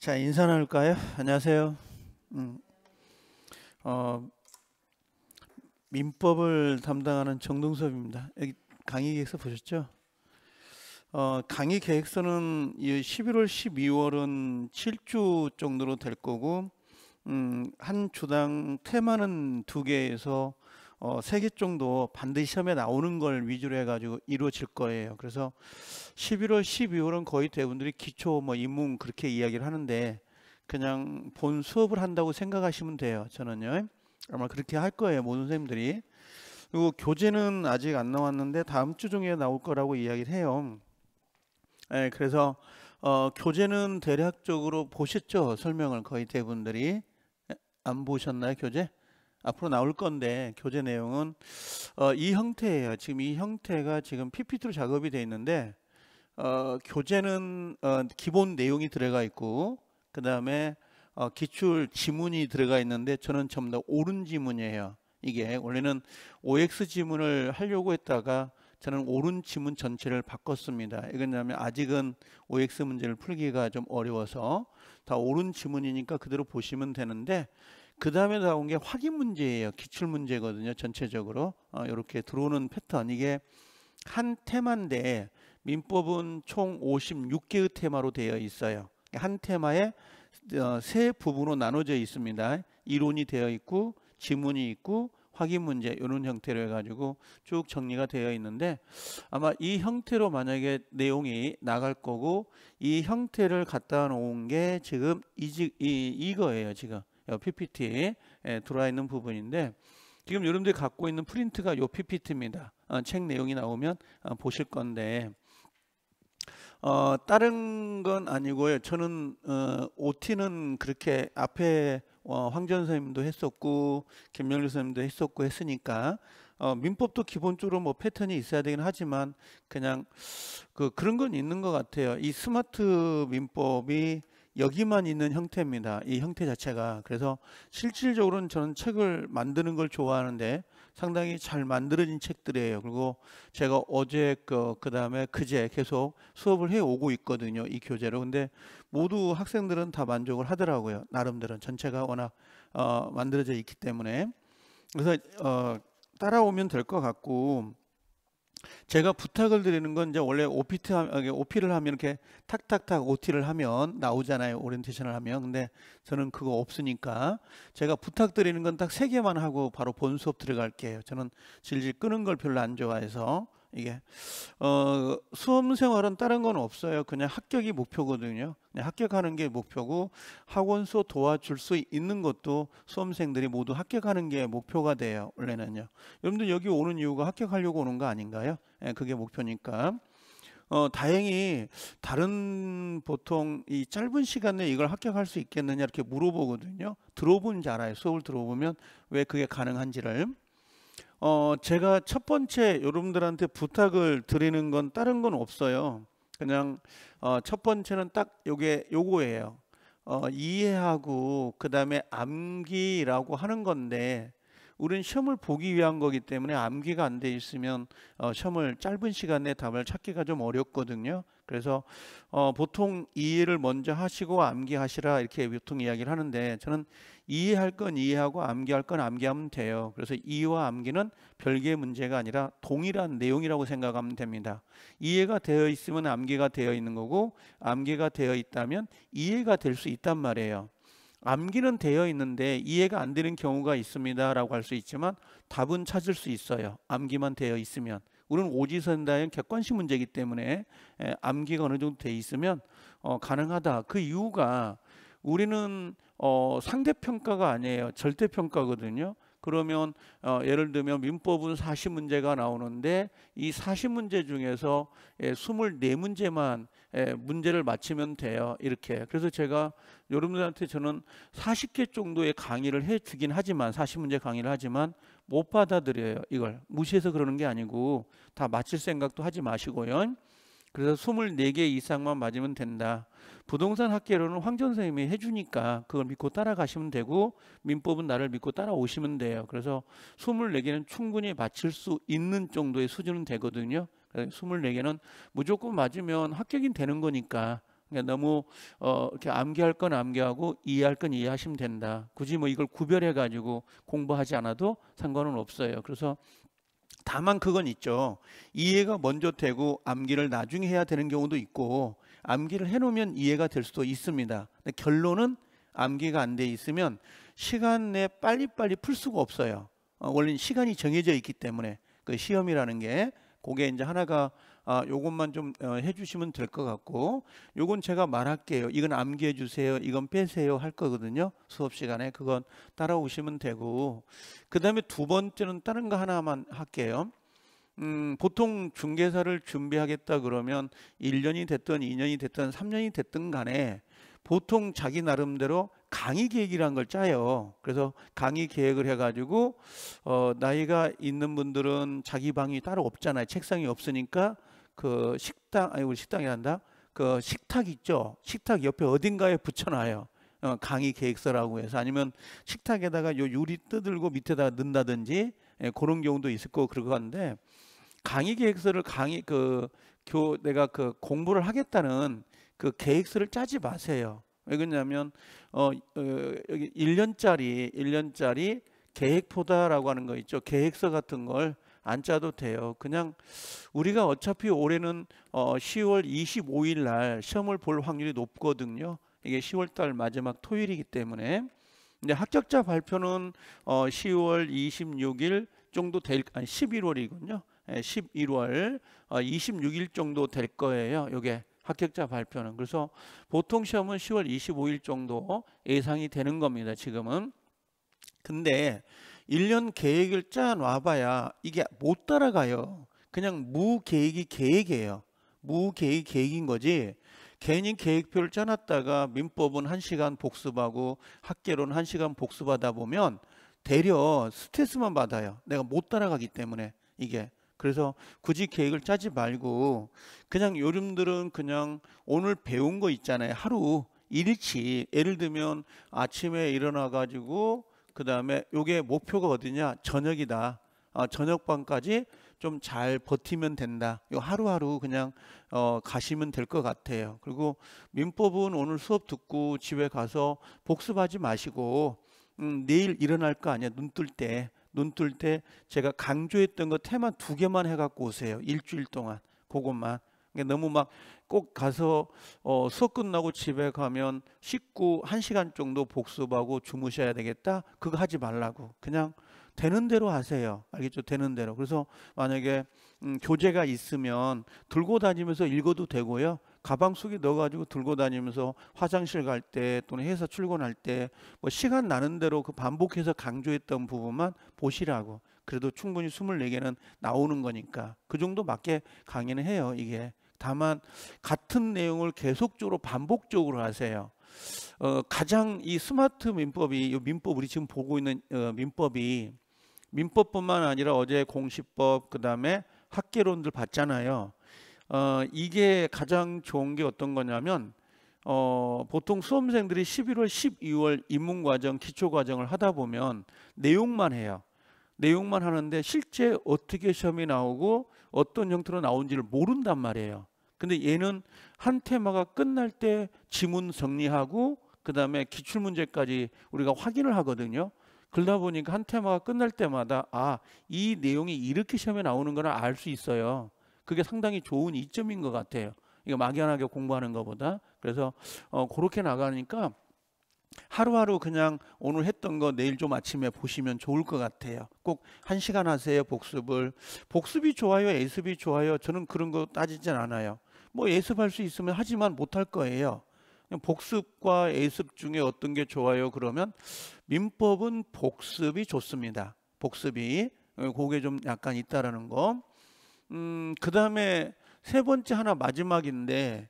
자 인사 나눌까요? 안녕하세요. 음, 어, 민법을 담당하는 정동섭입니다. 여기 강의 계획서 보셨죠? 어, 강의 계획서는 11월, 12월은 7주 정도로 될 거고 음, 한 주당 테마는 두 개에서 어, 세 개 정도 반드시 시험에 나오는 걸 위주로 해가지고 이루어질 거예요. 그래서 11월, 12월은 거의 대부분들이 기초 뭐 인문 그렇게 이야기를 하는데 그냥 본 수업을 한다고 생각하시면 돼요. 저는요. 아마 그렇게 할 거예요. 모든 선생님들이. 그리고 교재는 아직 안 나왔는데 다음 주 중에 나올 거라고 이야기를 해요. 예, 네, 그래서 어, 교재는 대략적으로 보셨죠? 설명을 거의 대부분들이 예, 안 보셨나요, 교재? 앞으로 나올 건데 교재 내용은 어, 이 형태예요. 지금 이 형태가 지금 PPT로 작업이 돼 있는데 어, 교재는 어, 기본 내용이 들어가 있고 그 다음에 어, 기출 지문이 들어가 있는데 저는 전부 다 옳은 지문이에요. 이게 원래는 OX 지문을 하려고 했다가 저는 옳은 지문 전체를 바꿨습니다. 이건 뭐냐면 아직은 OX 문제를 풀기가 좀 어려워서 다 옳은 지문이니까 그대로 보시면 되는데 그 다음에 나온 게 확인 문제예요. 기출 문제거든요. 전체적으로 어, 이렇게 들어오는 패턴 이게 한 테마인데 민법은 총 56개의 테마로 되어 있어요. 한 테마에 어, 세 부분으로 나눠져 있습니다. 이론이 되어 있고 지문이 있고 확인 문제 이런 형태로 해가지고 쭉 정리가 되어 있는데 아마 이 형태로 만약에 내용이 나갈 거고 이 형태를 갖다 놓은 게 지금 이, 이, 이거예요 지금 어, PPT에 들어있는 와 부분인데 지금 여러분들이 갖고 있는 프린트가 요 PPT입니다. 어, 책 내용이 나오면 어, 보실 건데 어, 다른 건 아니고요. 저는 어, OT는 그렇게 앞에 어, 황전 선생님도 했었고 김명률 선생님도 했었고 했으니까 어, 민법도 기본적으로 뭐 패턴이 있어야 되긴 하지만 그냥 그 그런 건 있는 것 같아요. 이 스마트 민법이 여기만 있는 형태입니다. 이 형태 자체가 그래서 실질적으로는 저는 책을 만드는 걸 좋아하는데 상당히 잘 만들어진 책들이에요. 그리고 제가 어제 그, 그다음에 그제 계속 수업을 해 오고 있거든요. 이 교재로. 근데 모두 학생들은 다 만족을 하더라고요. 나름대로 전체가 워낙 어, 만들어져 있기 때문에 그래서 어, 따라오면 될 것 같고 제가 부탁을 드리는 건 이제 원래 오피트 오피를 어, 하면 이렇게 탁탁탁 오티를 하면 나오잖아요 오리엔테이션을 하면 근데 저는 그거 없으니까 제가 부탁드리는 건 딱 세 개만 하고 바로 본 수업 들어갈게요 저는 질질 끄는 걸 별로 안 좋아해서 이게 어, 수험 생활은 다른 건 없어요. 그냥 합격이 목표거든요. 그냥 합격하는 게 목표고 학원수 도와줄 수 있는 것도 수험생들이 모두 합격하는 게 목표가 돼요. 원래는요. 여러분들 여기 오는 이유가 합격하려고 오는 거 아닌가요? 예, 그게 목표니까. 어, 다행히 다른 보통 이 짧은 시간에 이걸 합격할 수 있겠느냐 이렇게 물어보거든요. 들어본 줄 알아요. 수업을 들어보면 왜 그게 가능한지를. 어, 제가 첫 번째 여러분들한테 부탁을 드리는 건 다른 건 없어요. 그냥 어, 첫 번째는 딱 요게 요거예요. 어, 이해하고 그다음에 암기라고 하는 건데 우리 시험을 보기 위한 거기 때문에 암기가 안 돼 있으면 어, 시험을 짧은 시간에 답을 찾기가 좀 어렵거든요. 그래서 어, 보통 이해를 먼저 하시고 암기하시라 이렇게 보통 이야기를 하는데 저는 이해할 건 이해하고 암기할 건 암기하면 돼요. 그래서 이해와 암기는 별개의 문제가 아니라 동일한 내용이라고 생각하면 됩니다. 이해가 되어 있으면 암기가 되어 있는 거고 암기가 되어 있다면 이해가 될 수 있단 말이에요. 암기는 되어 있는데 이해가 안 되는 경우가 있습니다라고 할 수 있지만 답은 찾을 수 있어요. 암기만 되어 있으면. 우리는 오지선다의 객관식 문제이기 때문에 예, 암기가 어느 정도 돼 있으면 어, 가능하다. 그 이유가 우리는 어, 상대평가가 아니에요. 절대평가거든요. 그러면 어, 예를 들면 민법은 40문제가 나오는데 이 40문제 중에서 예, 24문제만 예, 문제를 맞히면 돼요. 이렇게. 그래서 제가 여러분들한테 저는 40개 정도의 강의를 해 주긴 하지만 40문제 강의를 하지만 못 받아들여요. 이걸 무시해서 그러는 게 아니고 다 맞힐 생각도 하지 마시고요. 그래서 24개 이상만 맞으면 된다. 부동산 학계로는 황 전 선생님이 해주니까 그걸 믿고 따라가시면 되고 민법은 나를 믿고 따라오시면 돼요. 그래서 24개는 충분히 맞출 수 있는 정도의 수준은 되거든요. 24개는 무조건 맞으면 합격이 되는 거니까 니까 그러니까 너무 어, 이렇게 암기할 건 암기하고 이해할 건 이해하시면 된다. 굳이 뭐 이걸 구별해 가지고 공부하지 않아도 상관은 없어요. 그래서 다만 그건 있죠. 이해가 먼저 되고 암기를 나중에 해야 되는 경우도 있고 암기를 해놓으면 이해가 될 수도 있습니다. 근데 결론은 암기가 안 돼 있으면 시간 내에 빨리빨리 풀 수가 없어요. 어, 원래는 시간이 정해져 있기 때문에 그 시험이라는 게 그게 이제 하나가 아, 요것만 좀 어, 해주시면 될 것 같고 요건 제가 말할게요. 이건 암기해 주세요. 이건 빼세요 할 거거든요. 수업 시간에 그건 따라오시면 되고 그 다음에 두 번째는 다른 거 하나만 할게요. 음, 보통 중개사를 준비하겠다 그러면 1년이 됐든 2년이 됐든 3년이 됐든 간에 보통 자기 나름대로 강의 계획이라는 걸 짜요. 그래서 강의 계획을 해가지고 어, 나이가 있는 분들은 자기 방이 따로 없잖아요. 책상이 없으니까 그 식당 아니 우리 식당이란다. 그 식탁 있죠. 식탁 옆에 어딘가에 붙여놔요. 어, 강의 계획서라고 해서 아니면 식탁에다가 요 유리 뜯들고 밑에다 넣는다든지 예, 그런 경우도 있을 거고 그러고 는데 강의 계획서를 강의 그 교 내가 그 공부를 하겠다는 그 계획서를 짜지 마세요. 왜 그러냐면 어, 어 여기 1년짜리 1년짜리 계획포다라고 하는 거 있죠. 계획서 같은 걸 안 짜도 돼요. 그냥 우리가 어차피 올해는 어, 10월 25일 날 시험을 볼 확률이 높거든요. 이게 10월 달 마지막 토요일이기 때문에 근데 합격자 발표는 어, 10월 26일 정도 될 아니 11월이군요. 11월 예, 26일 어, 정도 될 거예요. 이게 합격자 발표는. 그래서 보통 시험은 10월 25일 정도 예상이 되는 겁니다. 지금은. 근데 1년 계획을 짜 놔봐야 이게 못 따라가요. 그냥 무계획이 계획이에요. 무계획이 계획인 거지. 괜히 계획표를 짜놨다가 민법은 1시간 복습하고 학계론 1시간 복습하다 보면 대려 스트레스만 받아요. 내가 못 따라가기 때문에 이게. 그래서 굳이 계획을 짜지 말고 그냥 요즘들은 그냥 오늘 배운 거 있잖아요. 하루 일치 예를 들면 아침에 일어나 가지고 그다음에 요게 목표가 어디냐? 저녁이다. 아, 저녁반까지 좀 잘 버티면 된다. 요 하루하루 그냥 어, 가시면 될 것 같아요. 그리고 민법은 오늘 수업 듣고 집에 가서 복습하지 마시고 음, 내일 일어날 거 아니야 눈뜰때 눈뜰 때 제가 강조했던 거 테마 두 개만 해갖고 오세요. 일주일 동안 그것만. 그러니까 너무 막 꼭 가서 어, 수업 끝나고 집에 가면 씻고 한 시간 정도 복습하고 주무셔야 되겠다. 그거 하지 말라고. 그냥 되는 대로 하세요. 알겠죠? 되는 대로. 그래서 만약에 음, 교재가 있으면 들고 다니면서 읽어도 되고요. 가방 속에 넣어가지고 들고 다니면서 화장실 갈 때 또는 회사 출근할 때 뭐 시간 나는 대로 그 반복해서 강조했던 부분만 보시라고. 그래도 충분히 24개는 나오는 거니까 그 정도 맞게 강의는 해요. 이게 다만 같은 내용을 계속적으로 반복적으로 하세요. 어, 가장 이 스마트 민법이 이 민법 우리 지금 보고 있는 어, 민법이 민법뿐만 아니라 어제 공시법 그다음에 학계론들 봤잖아요. 어, 이게 가장 좋은 게 어떤 거냐면 어, 보통 수험생들이 11월, 12월 입문과정, 기초과정을 하다 보면 내용만 해요. 내용만 하는데 실제 어떻게 시험이 나오고 어떤 형태로 나온지를 모른단 말이에요. 근데 얘는 한 테마가 끝날 때 지문 정리하고 그 다음에 기출문제까지 우리가 확인을 하거든요. 그러다 보니까 한 테마가 끝날 때마다 아, 이 내용이 이렇게 시험에 나오는 거는 알수 있어요. 그게 상당히 좋은 이점인 것 같아요. 이거 막연하게 공부하는 것보다 그래서 어, 그렇게 나가니까 하루하루 그냥 오늘 했던 거 내일 좀 아침에 보시면 좋을 것 같아요. 꼭 한 시간 하세요 복습을. 복습이 좋아요, 예습이 좋아요. 저는 그런 거 따지진 않아요. 뭐 예습할 수 있으면 하지만 못 할 거예요. 복습과 예습 중에 어떤 게 좋아요? 그러면 민법은 복습이 좋습니다. 복습이 어, 그게 좀 약간 있다라는 거. 음, 그 다음에 세 번째 하나 마지막인데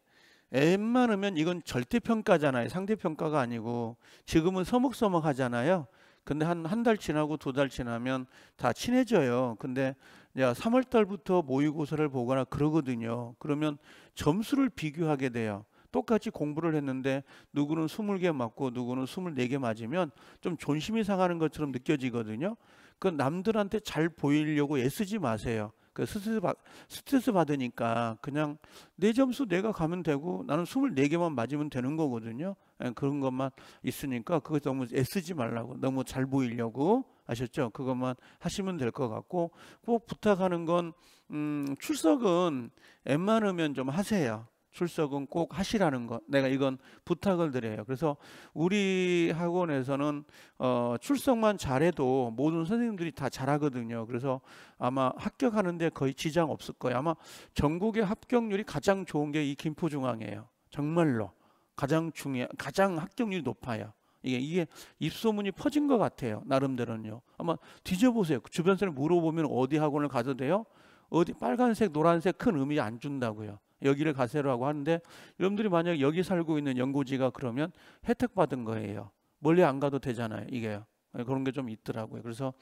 웬만하면 이건 절대평가잖아요. 상대평가가 아니고 지금은 서먹서먹하잖아요. 근데 한 한 달 지나고 두 달 지나면 다 친해져요. 근데 야 3월 달부터 모의고사를 보거나 그러거든요. 그러면 점수를 비교하게 돼요. 똑같이 공부를 했는데 누구는 20개 맞고 누구는 24개 맞으면 좀 존심이 상하는 것처럼 느껴지거든요. 그 남들한테 잘 보이려고 애쓰지 마세요. 그 스트레스, 받, 스트레스 받으니까 그냥 내 점수 내가 가면 되고 나는 24개만 맞으면 되는 거거든요. 예, 그런 것만 있으니까 그거 너무 애쓰지 말라고 너무 잘 보이려고 아셨죠? 그것만 하시면 될 것 같고 꼭 부탁하는 건 음, 출석은 웬만하면 좀 하세요. 출석은 꼭 하시라는 것 내가 이건 부탁을 드려요. 그래서 우리 학원에서는 어, 출석만 잘해도 모든 선생님들이 다 잘하거든요. 그래서 아마 합격하는데 거의 지장 없을 거예요. 아마 전국의 합격률이 가장 좋은 게 이 김포중앙이에요. 정말로 가장 중요 가장 합격률이 높아요. 이게 이게 입소문이 퍼진 것 같아요. 나름대로는요. 아마 뒤져보세요. 주변 사람 물어보면 어디 학원을 가도 돼요? 어디 빨간색, 노란색 큰 의미 안 준다고요. 여기를 가세로라고 하는데 여러분들이 만약 여기 살고 있는 연고지가 그러면 혜택 받은 거예요. 멀리 안 가도 되잖아요. 이게요. 예, 그런 게 좀 있더라고요. 그래서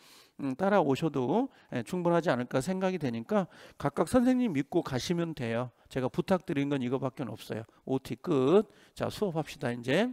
음, 따라오셔도 예, 충분하지 않을까 생각이 되니까 각각 선생님 믿고 가시면 돼요. 제가 부탁드린 건 이거밖에 없어요. OT 끝. 자 수업합시다 이제.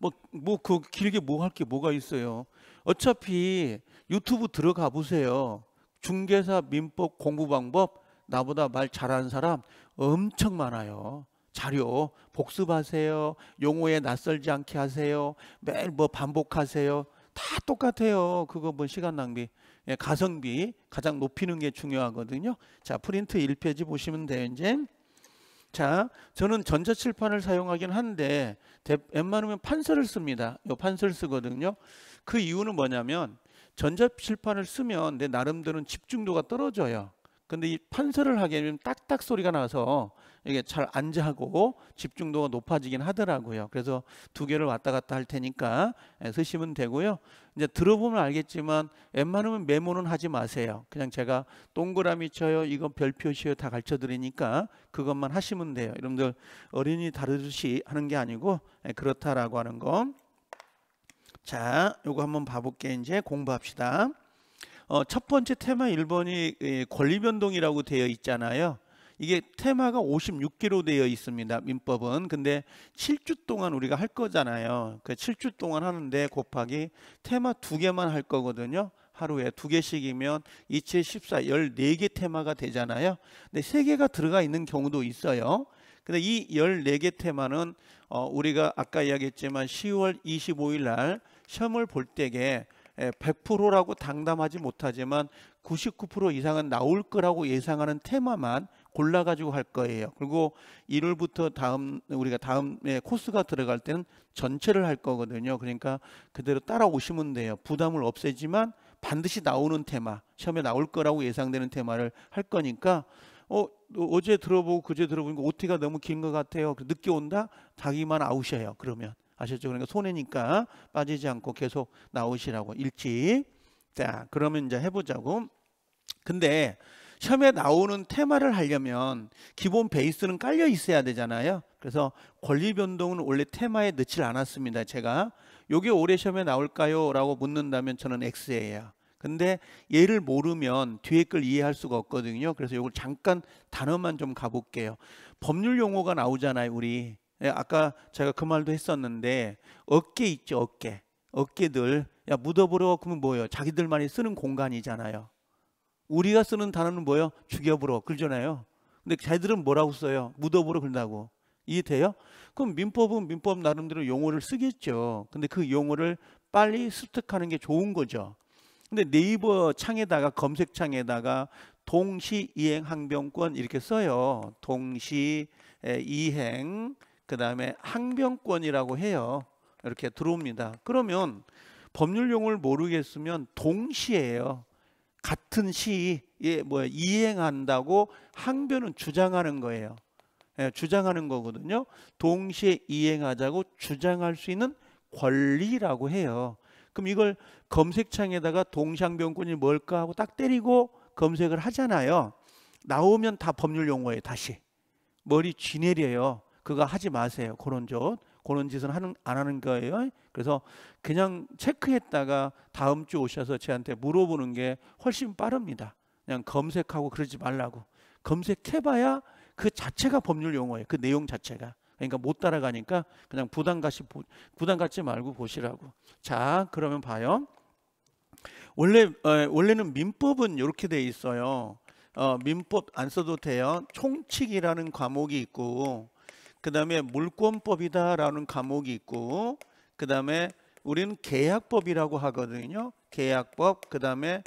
뭐 뭐 그 길게 뭐 할 게 뭐가 있어요. 어차피 유튜브 들어가 보세요. 중개사 민법 공부 방법 나보다 말 잘하는 사람 엄청 많아요. 자료 복습하세요. 용어에 낯설지 않게 하세요. 매일 뭐 반복하세요. 다 똑같아요. 그거 뭐 시간 낭비. 예, 가성비 가장 높이는 게 중요하거든요. 자, 프린트 1페이지 보시면 돼요, 이제. 자, 저는 전자칠판을 사용하긴 한데 대, 웬만하면 판서를 씁니다. 요 판서를 쓰거든요. 그 이유는 뭐냐면 전자칠판을 쓰면 내 나름대로는 집중도가 떨어져요. 근데 이 판서를 하게 되면 딱딱 소리가 나서 이게 잘안 자고 집중도가 높아지긴 하더라고요. 그래서 두 개를 왔다 갔다 할 테니까 예, 쓰시면 되고요. 이제 들어보면 알겠지만 웬만하면 메모는 하지 마세요. 그냥 제가 동그라미 쳐요. 이건 별표시요. 다 가르쳐 드리니까 그것만 하시면 돼요. 여러분들 어린이 다르듯이 하는 게 아니고 예, 그렇다라고 하는 거. 자, 요거 한번 봐볼게. 이제 공부합시다. 어, 첫 번째 테마 1번이 예, 권리변동이라고 되어 있잖아요. 이게 테마가 56개로 되어 있습니다. 민법은. 근데 7주 동안 우리가 할 거잖아요. 그 7주 동안 하는데 곱하기 테마 2 개만 할 거거든요. 하루에 2 개씩이면 2, 7, 14, 14개 테마가 되잖아요. 근데 3 개가 들어가 있는 경우도 있어요. 근데 이 14개 테마는 어, 우리가 아까 이야기했지만 10월 25일 날 시험을 볼 때에 100%라고 예, 당담하지 못하지만 99% 이상은 나올 거라고 예상하는 테마만 골라 가지고 할 거예요. 그리고 1월부터 다음 우리가 다음에 코스가 들어갈 때는 전체를 할 거거든요. 그러니까 그대로 따라오시면 돼요. 부담을 없애지만 반드시 나오는 테마, 처음에 나올 거라고 예상되는 테마를 할 거니까 어, 어제 들어보고 그제 들어보니까 OT가 너무 긴 것 같아요. 늦게 온다? 자기만 아웃이에요. 그러면 아셨죠? 그러니까 손해니까 빠지지 않고 계속 나오시라고 일찍. 자, 그러면 이제 해보자고. 근데 시험에 나오는 테마를 하려면 기본 베이스는 깔려 있어야 되잖아요. 그래서 권리 변동은 원래 테마에 넣질 않았습니다. 제가 요게 올해 시험에 나올까요? 라고 묻는다면 저는 X예요. 근데 얘를 모르면 뒤에 걸 이해할 수가 없거든요. 그래서 요걸 잠깐 단어만 좀 가볼게요. 법률 용어가 나오잖아요. 우리 예, 아까 제가 그 말도 했었는데 어깨 있죠 어깨 어깨들 야 묻어보러 그러면 뭐예요 자기들만이 쓰는 공간이잖아요 우리가 쓰는 단어는 뭐예요 죽여보러 그러잖아요 근데 자기들은 뭐라고 써요 묻어보러 그런다고 이해돼요? 그럼 민법은 민법 나름대로 용어를 쓰겠죠 근데 그 용어를 빨리 습득하는 게 좋은 거죠 근데 네이버 창에다가 검색창에다가 동시 이행 항변권 이렇게 써요 동시 이행 그 다음에 항변권이라고 해요. 이렇게 들어옵니다. 그러면 법률 용어를 모르겠으면 동시에요. 같은 시에 뭐 이행한다고 항변은 주장하는 거예요. 예, 주장하는 거거든요. 동시에 이행하자고 주장할 수 있는 권리라고 해요. 그럼 이걸 검색창에다가 동시항변권이 뭘까 하고 딱 때리고 검색을 하잖아요. 나오면 다 법률 용어예요. 다시 머리 쥐내려요. 그거 하지 마세요. 그런 짓. 그런 짓은 하는, 안 하는 거예요. 그래서 그냥 체크했다가 다음 주 오셔서 제한테 물어보는 게 훨씬 빠릅니다. 그냥 검색하고 그러지 말라고. 검색해봐야 그 자체가 법률 용어예요. 그 내용 자체가. 그러니까 못 따라가니까 그냥 부담 가시 부담 갖지 말고 보시라고. 자, 그러면 봐요. 원래 어, 원래는 민법은 이렇게 돼 있어요. 어, 민법 안 써도 돼요. 총칙이라는 과목이 있고 그 다음에 물권법이다라는 과목이 있고 그 다음에 우리는 계약법이라고 하거든요. 계약법 그 다음에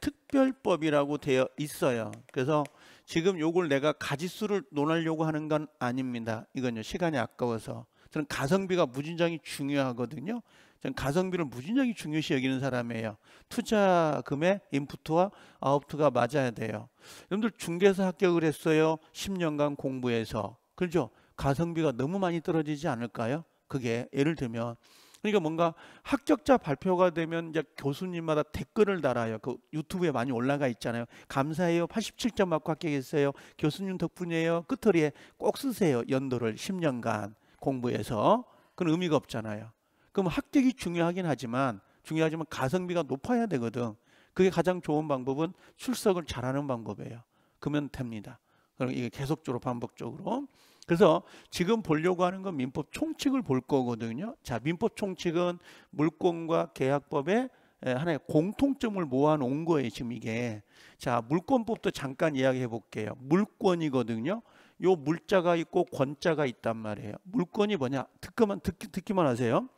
특별법이라고 되어 있어요. 그래서 지금 요걸 내가 가지수를 논하려고 하는 건 아닙니다. 이건요 시간이 아까워서 저는 가성비가 무진장이 중요하거든요. 저는 가성비를 무진장이 중요시 여기는 사람이에요. 투자금의 인풋과 아웃풋가 맞아야 돼요. 여러분들 중개사 합격을 했어요. 10년간 공부해서. 그렇죠? 가성비가 너무 많이 떨어지지 않을까요? 그게 예를 들면 그러니까 뭔가 합격자 발표가 되면 이제 교수님마다 댓글을 달아요. 그 유튜브에 많이 올라가 있잖아요. 감사해요. 87점 맞고 합격했어요. 교수님 덕분이에요. 끝허리에 꼭 쓰세요. 연도를 10년간 공부해서 그건 의미가 없잖아요. 그럼 합격이 중요하긴 하지만 중요하지만 가성비가 높아야 되거든. 그게 가장 좋은 방법은 출석을 잘하는 방법이에요. 그러면 됩니다. 그럼 이게 계속적으로 반복적으로 그래서 지금 보려고 하는 건 민법 총칙을 볼 거거든요. 자, 민법 총칙은 물권과 계약법의 하나의 공통점을 모아놓은 거예요. 지금 이게. 자, 물권법도 잠깐 이야기해 볼게요. 물권이거든요. 요 물자가 있고 권자가 있단 말이에요. 물권이 뭐냐? 듣기만 듣기, 듣기만 하세요.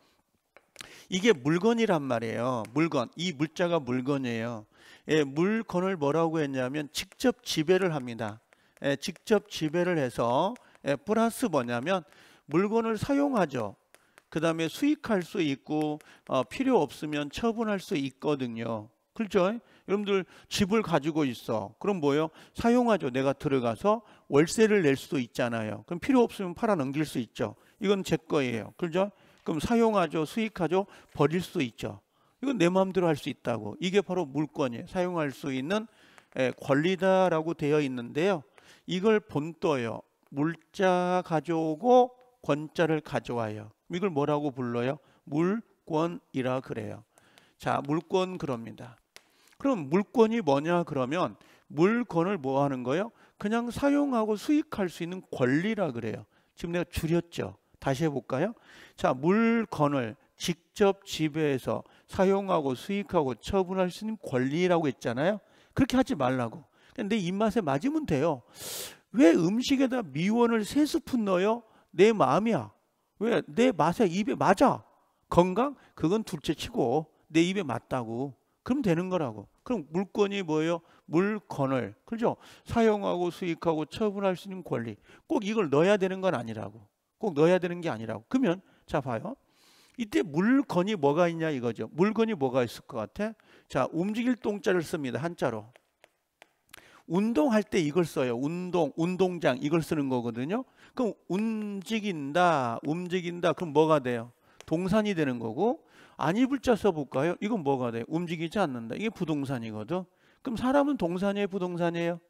이게 물건이란 말이에요. 물건. 이 물자가 물건이에요. 예, 물건을 뭐라고 했냐면 직접 지배를 합니다. 예, 직접 지배를 해서 예, 플러스 뭐냐면 물건을 사용하죠. 그 다음에 수익할 수 있고 어, 필요 없으면 처분할 수 있거든요. 그렇죠? 여러분들 집을 가지고 있어. 그럼 뭐예요? 사용하죠. 내가 들어가서 월세를 낼 수도 있잖아요. 그럼 필요 없으면 팔아 넘길 수 있죠. 이건 제 거예요. 그렇죠? 그럼 사용하죠. 수익하죠. 버릴 수 있죠. 이건 내 마음대로 할 수 있다고. 이게 바로 물건이에요. 사용할 수 있는 예, 권리다라고 되어 있는데요. 이걸 본떠요. 물자 가져오고 권자를 가져와요. 이걸 뭐라고 불러요? 물권이라 그래요. 자, 물권 그럽니다. 그럼 물권이 뭐냐 그러면 물권을 뭐 하는 거예요? 그냥 사용하고 수익할 수 있는 권리라 그래요. 지금 내가 줄였죠. 다시 해볼까요? 자, 물건을 직접 지배해서 사용하고 수익하고 처분할 수 있는 권리라고 했잖아요. 그렇게 하지 말라고. 내 입맛에 맞으면 돼요. 왜 음식에다 미원을 세 스푼 넣어요? 내 마음이야. 왜? 내 맛에 입에 맞아. 건강? 그건 둘째 치고 내 입에 맞다고. 그럼 되는 거라고. 그럼 물건이 뭐예요? 물건을. 그죠? 사용하고 수익하고 처분할 수 있는 권리. 꼭 이걸 넣어야 되는 건 아니라고. 꼭 넣어야 되는 게 아니라고. 그러면 자 봐요. 이때 물건이 뭐가 있냐 이거죠. 물건이 뭐가 있을 것 같아? 자, 움직일 동자를 씁니다. 한자로. 운동할 때 이걸 써요. 운동, 운동장 이걸 쓰는 거거든요. 그럼 움직인다, 움직인다. 그럼 뭐가 돼요? 동산이 되는 거고 아니을자 써볼까요? 이건 뭐가 돼요? 움직이지 않는다. 이게 부동산이거든. 그럼 사람은 동산이에요, 부동산이에요?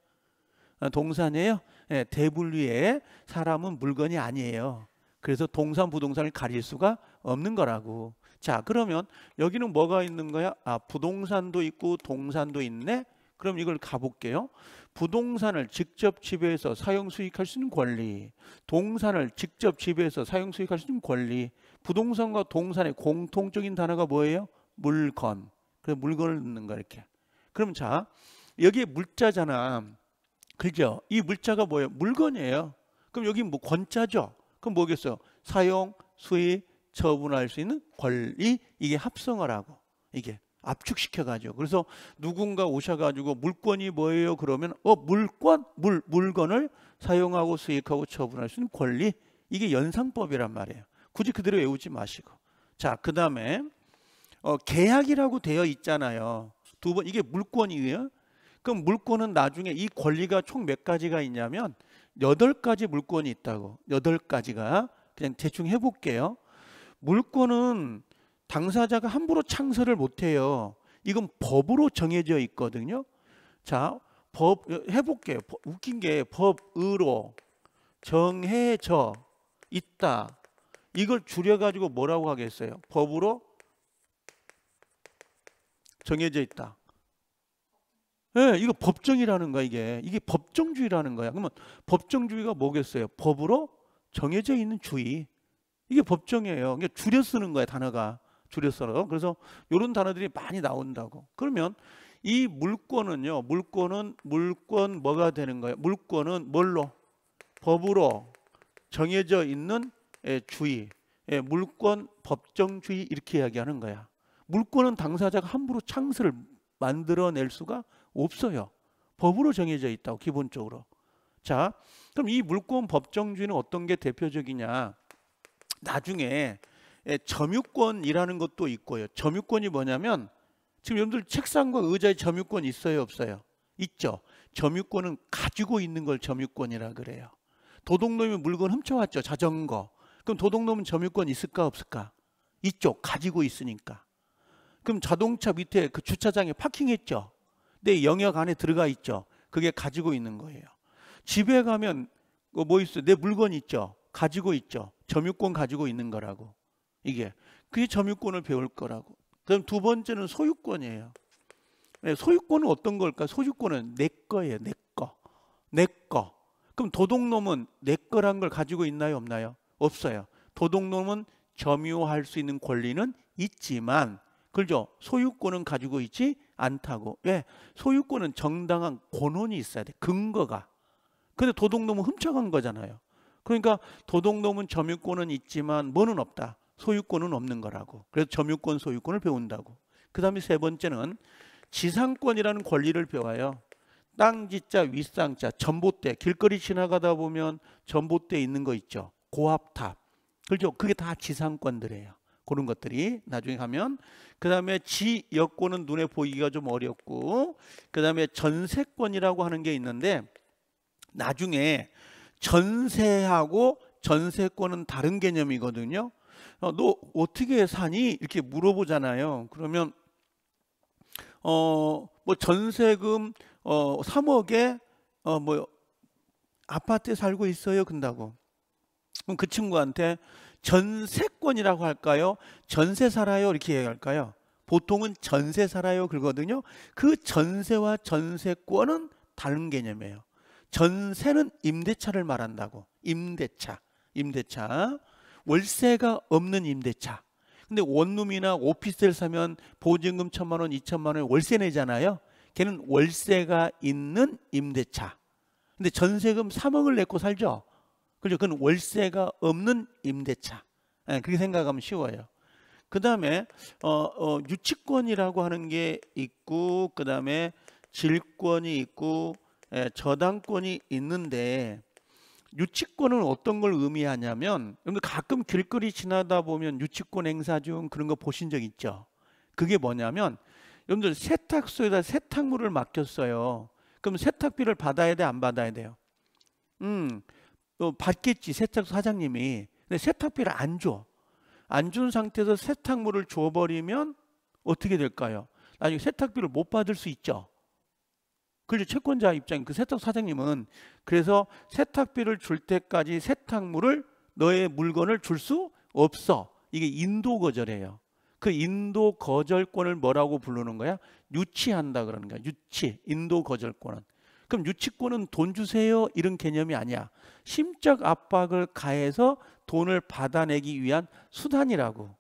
아, 동산이에요? 네, 대분류에 사람은 물건이 아니에요. 그래서 동산 부동산을 가릴 수가 없는 거라고. 자, 그러면 여기는 뭐가 있는 거야? 아, 부동산도 있고 동산도 있네. 그럼 이걸 가볼게요. 부동산을 직접 지배해서 사용 수익할 수 있는 권리, 동산을 직접 지배해서 사용 수익할 수 있는 권리. 부동산과 동산의 공통적인 단어가 뭐예요? 물건. 그래서 물건을 넣는 거 이렇게. 그럼 자, 여기에 물자잖아. 그죠? 이 물자가 뭐예요? 물건이에요. 그럼 여기 뭐 권자죠? 그럼 뭐겠어 사용, 수익, 처분할 수 있는 권리 이게 합성어라고. 이게 압축시켜 가지고 그래서 누군가 오셔 가지고 물권이 뭐예요? 그러면 어 물권 물 물건을 사용하고 수익하고 처분할 수 있는 권리 이게 연상법이란 말이에요. 굳이 그대로 외우지 마시고 자 그다음에 어, 계약이라고 되어 있잖아요. 두 번 이게 물권이에요. 그럼 물권은 나중에 이 권리가 총 몇 가지가 있냐면 여덟 가지 물권이 있다고 여덟 가지가 그냥 대충 해볼게요. 물권은 당사자가 함부로 창설을 못해요. 이건 법으로 정해져 있거든요. 자, 법 해볼게요. 웃긴 게 법으로 정해져 있다. 이걸 줄여가지고 뭐라고 하겠어요? 법으로 정해져 있다. 예, 네, 이거 법정이라는 거야 이게 이게 법정주의라는 거야. 그러면 법정주의가 뭐겠어요? 법으로 정해져 있는 주의. 이게 법정이에요. 그러니까 줄여 쓰는 거야 단어가. 줄였어요. 그래서 이런 단어들이 많이 나온다고. 그러면 이 물권은요. 물권은 물권 뭐가 되는 거예요? 물권은 뭘로? 법으로 정해져 있는 예, 주의. 예, 물권 법정주의 이렇게 이야기하는 거야. 물권은 당사자가 함부로 창설을 만들어낼 수가 없어요. 법으로 정해져 있다고 기본적으로. 자, 그럼 이 물권 법정주의는 어떤 게 대표적이냐? 나중에 예, 점유권이라는 것도 있고요. 점유권이 뭐냐면 지금 여러분들 책상과 의자에 점유권 있어요, 없어요? 있죠. 점유권은 가지고 있는 걸 점유권이라 그래요. 도둑놈이 물건 훔쳐왔죠, 자전거. 그럼 도둑놈은 점유권 있을까 없을까? 있죠. 가지고 있으니까. 그럼 자동차 밑에 그 주차장에 파킹했죠. 내 영역 안에 들어가 있죠. 그게 가지고 있는 거예요. 집에 가면 그 뭐 있어? 내 물건 있죠. 가지고 있죠. 점유권 가지고 있는 거라고. 이게 그게 점유권을 배울 거라고. 그럼 두 번째는 소유권이에요. 네, 소유권은 어떤 걸까? 소유권은 내 거예요. 내 거. 내 거. 그럼 도둑놈은 내 거란 걸 가지고 있나요? 없나요? 없어요. 도둑놈은 점유할 수 있는 권리는 있지만 그죠? 소유권은 가지고 있지 않다고. 왜? 예, 소유권은 정당한 권원이 있어야 돼. 근거가. 근데 도둑놈은 훔쳐간 거잖아요. 그러니까 도둑놈은 점유권은 있지만 뭐는 없다. 소유권은 없는 거라고. 그래서 점유권, 소유권을 배운다고. 그 다음에 세 번째는 지상권이라는 권리를 배워요. 땅지자, 윗상자, 전봇대. 길거리 지나가다 보면 전봇대 있는 거 있죠. 고압탑. 그렇죠? 그게 다 지상권들이에요. 그런 것들이 나중에 가면 그 다음에 지여권은 눈에 보이기가 좀 어렵고 그 다음에 전세권이라고 하는 게 있는데 나중에 전세하고 전세권은 다른 개념이거든요. 어, 너 어떻게 사니? 이렇게 물어보잖아요. 그러면 어, 뭐 전세금 어, 3억에 어, 뭐 아파트에 살고 있어요. 근다고. 그럼 그 친구한테 전세권이라고 할까요? 전세 살아요. 이렇게 얘기할까요? 보통은 전세 살아요. 그러거든요. 그 전세와 전세권은 다른 개념이에요. 전세는 임대차를 말한다고. 임대차. 임대차. 월세가 없는 임대차. 근데 원룸이나 오피스텔 사면 보증금 천만 원, 이천만 원 월세 내잖아요. 걔는 월세가 있는 임대차. 근데 전세금 3억을 냈고 살죠. 그죠? 그건 월세가 없는 임대차. 네, 그렇게 생각하면 쉬워요. 그 다음에 어, 어, 유치권이라고 하는 게 있고 그 다음에 질권이 있고 예, 저당권이 있는데 유치권은 어떤 걸 의미하냐면 여러분 가끔 길거리 지나다 보면 유치권 행사 중 그런 거 보신 적 있죠? 그게 뭐냐면 여러분들 세탁소에다 세탁물을 맡겼어요. 그럼 세탁비를 받아야 돼, 안 받아야 돼요? 음, 어, 받겠지 세탁소 사장님이. 근데 세탁비를 안 줘. 안 준 상태에서 세탁물을 줘버리면 어떻게 될까요? 나중에 세탁비를 못 받을 수 있죠. 그렇죠. 채권자 입장인 그 세탁 사장님은 그래서 세탁비를 줄 때까지 세탁물을 너의 물건을 줄 수 없어. 이게 인도 거절이에요. 그 인도 거절권을 뭐라고 부르는 거야? 유치한다 그러는 거야. 유치. 인도 거절권은. 그럼 유치권은 돈 주세요 이런 개념이 아니야. 심적 압박을 가해서 돈을 받아내기 위한 수단이라고.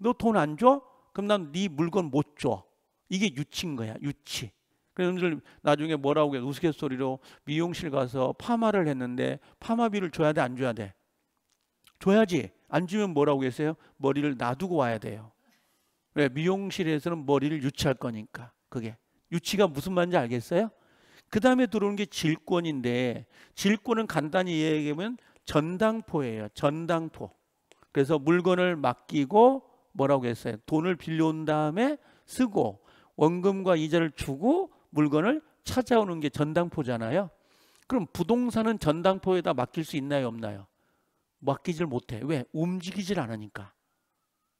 너 돈 안 줘? 그럼 난 네 물건 못 줘. 이게 유치인 거야. 유치. 그래서 나중에 뭐라고 해 우스갯소리로 미용실 가서 파마를 했는데 파마비를 줘야 돼 안 줘야 돼? 줘야지. 안 주면 뭐라고 했어요? 머리를 놔두고 와야 돼요. 왜? 미용실에서는 머리를 유치할 거니까. 그게. 유치가 무슨 말인지 알겠어요? 그 다음에 들어오는 게 질권인데 질권은 간단히 얘기하면 전당포예요. 전당포. 그래서 물건을 맡기고 뭐라고 했어요? 돈을 빌려온 다음에 쓰고 원금과 이자를 주고 물건을 찾아오는 게 전당포잖아요. 그럼 부동산은 전당포에다 맡길 수 있나요, 없나요? 맡기질 못해. 왜? 움직이질 않으니까.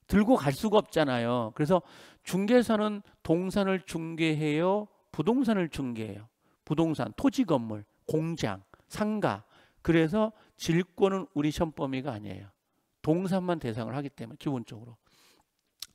들고 갈 수가 없잖아요. 그래서 중개사는 동산을 중개해요, 부동산을 중개해요. 부동산, 토지 건물, 공장, 상가. 그래서 질권은 우리 시험범위가 아니에요. 동산만 대상을 하기 때문에 기본적으로.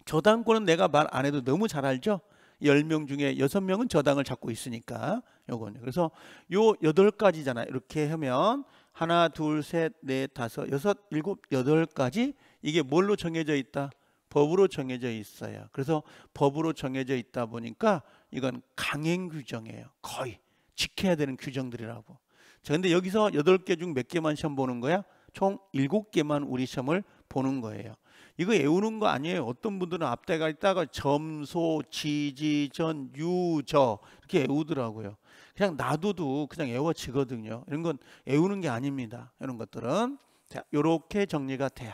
저당권은 내가 말 안 해도 너무 잘 알죠? 10명 중에 6명은 저당을 잡고 있으니까 요거는 그래서 요 8가지잖아요. 이렇게 하면 하나, 둘, 셋, 넷, 다섯, 여섯, 일곱, 여덟 가지 이게 뭘로 정해져 있다? 법으로 정해져 있어요. 그래서 법으로 정해져 있다 보니까 이건 강행 규정이에요. 거의 지켜야 되는 규정들이라고. 자, 근데 여기서 여덟 개 중 몇 개만 시험 보는 거야? 총 일곱 개만 우리 시험을 보는 거예요. 이거 외우는 거 아니에요. 어떤 분들은 앞대가 있다가 점소, 지지, 전, 유, 저 이렇게 외우더라고요. 그냥 놔둬도 그냥 외워지거든요. 이런 건 외우는 게 아닙니다. 이런 것들은 자 이렇게 정리가 돼요.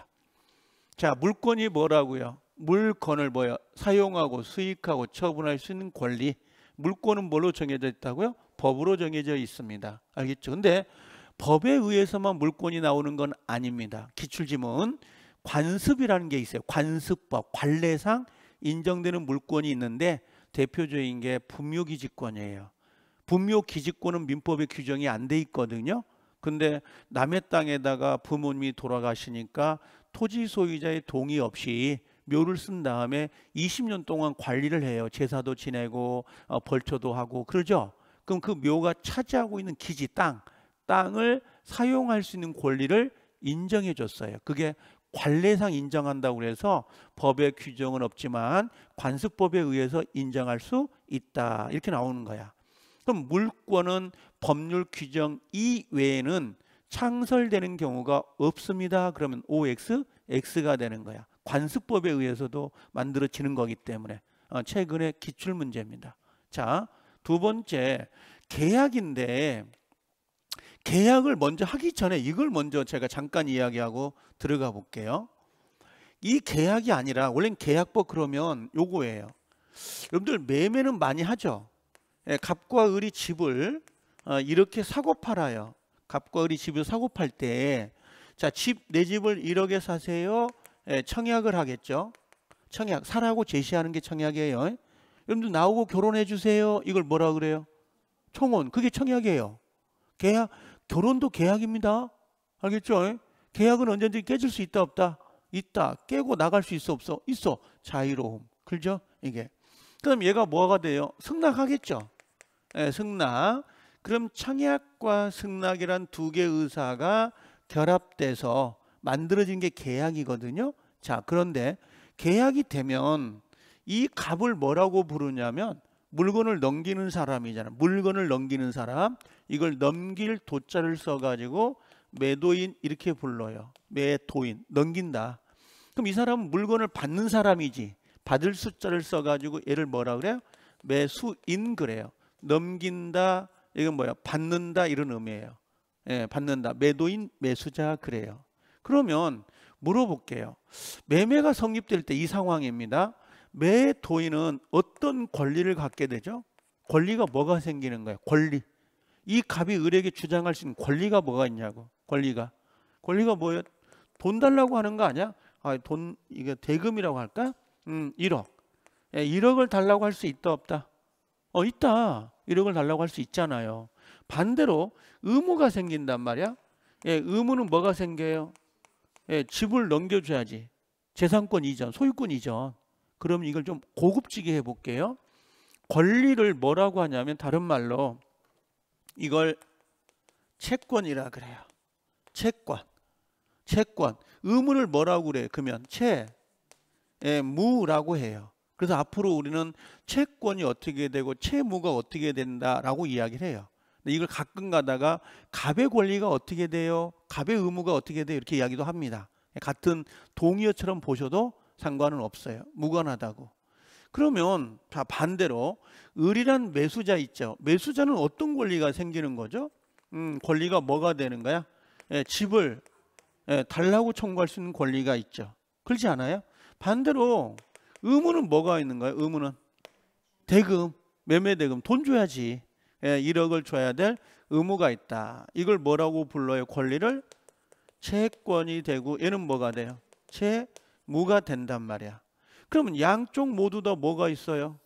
자 물권이 뭐라고요? 물건을 뭐요? 사용하고 수익하고 처분할 수 있는 권리. 물권은 뭘로 정해져 있다고요? 법으로 정해져 있습니다. 알겠죠? 근데 법에 의해서만 물권이 나오는 건 아닙니다. 기출지문 관습이라는 게 있어요. 관습법, 관례상 인정되는 물권이 있는데 대표적인 게 분묘기지권이에요. 분묘기지권은 민법에 규정이 안 돼 있거든요. 근데 남의 땅에다가 부모님이 돌아가시니까 토지 소유자의 동의 없이 묘를 쓴 다음에 20년 동안 관리를 해요. 제사도 지내고 어, 벌초도 하고 그러죠. 그럼 그 묘가 차지하고 있는 기지 땅, 땅을 사용할 수 있는 권리를 인정해 줬어요. 그게 관례상 인정한다고 그래서 법의 규정은 없지만 관습법에 의해서 인정할 수 있다. 이렇게 나오는 거야. 그럼 물권은 법률 규정 이외에는 창설되는 경우가 없습니다. 그러면 OX, X가 되는 거야. 관습법에 의해서도 만들어지는 거기 때문에 어, 최근의 기출 문제입니다. 자, 두 번째 계약인데 계약을 먼저 하기 전에 이걸 먼저 제가 잠깐 이야기하고 들어가 볼게요. 이 계약이 아니라 원래는 계약법 그러면 요거예요. 여러분들 매매는 많이 하죠. 예, 갑과 을이 집을 어, 이렇게 사고 팔아요. 갑과 을이 집을 사고 팔 때, 자, 집, 내 집을 1억에 사세요. 예, 청약을 하겠죠. 청약, 사라고 제시하는 게 청약이에요. 여러분들 나오고 결혼해 주세요. 이걸 뭐라 그래요? 총혼 그게 청약이에요. 계약, 결혼도 계약입니다. 알겠죠? 계약은 언제든지 깨질 수 있다 없다? 있다. 깨고 나갈 수 있어 없어? 있어. 자유로움. 그죠? 이게. 그럼 얘가 뭐가 돼요? 승낙하겠죠. 예, 승낙. 그럼 청약과 승낙이란 두 개의 의사가 결합돼서 만들어진 게 계약이거든요. 자, 그런데 계약이 되면 이값을 뭐라고 부르냐면 물건을 넘기는 사람이잖아. 물건을 넘기는 사람. 이걸 넘길 도자를 써가지고 매도인 이렇게 불러요. 매도인 넘긴다. 그럼 이 사람은 물건을 받는 사람이지 받을 숫자를 써가지고 얘를 뭐라 그래요? 매수인 그래요. 넘긴다 이건 뭐야? 받는다 이런 의미예요. 예, 받는다. 매도인 매수자 그래요. 그러면 물어볼게요. 매매가 성립될 때 이 상황입니다. 매도인은 어떤 권리를 갖게 되죠? 권리가 뭐가 생기는 거예요? 권리. 이 갑이 을에게 주장할 수 있는 권리가 뭐가 있냐고. 권리가. 권리가 뭐예요? 돈 달라고 하는 거 아니야? 아, 돈 이게 대금이라고 할까? 음, 1억. 예, 1억을 달라고 할 수 있다 없다? 어, 있다. 1억을 달라고 할 수 있잖아요. 반대로 의무가 생긴단 말이야. 예, 의무는 뭐가 생겨요? 예, 집을 넘겨줘야지. 재산권 이전, 소유권 이전. 그럼 이걸 좀 고급지게 해볼게요. 권리를 뭐라고 하냐면 다른 말로 이걸 채권이라 그래요. 채권. 채권. 의무를 뭐라고 그래? 그러면 채, 예, 무라고 해요. 그래서 앞으로 우리는 채권이 어떻게 되고 채무가 어떻게 된다라고 이야기를 해요. 이걸 가끔 가다가 갑의 권리가 어떻게 돼요? 갑의 의무가 어떻게 돼요? 이렇게 이야기도 합니다. 예, 같은 동의어처럼 보셔도 상관은 없어요. 무관하다고. 그러면 자 반대로 을이란 매수자 있죠. 매수자는 어떤 권리가 생기는 거죠? 음, 권리가 뭐가 되는 거야? 예, 집을 예, 달라고 청구할 수 있는 권리가 있죠. 그렇지 않아요? 반대로 의무는 뭐가 있는거예요 의무는 대금, 매매 대금 돈 줘야지. 1억을 예, 줘야 될 의무가 있다. 이걸 뭐라고 불러요? 권리를 채권이 되고 얘는 뭐가 돼요? 채무가 된단 말이야. 그러면 양쪽 모두 다 뭐가 있어요?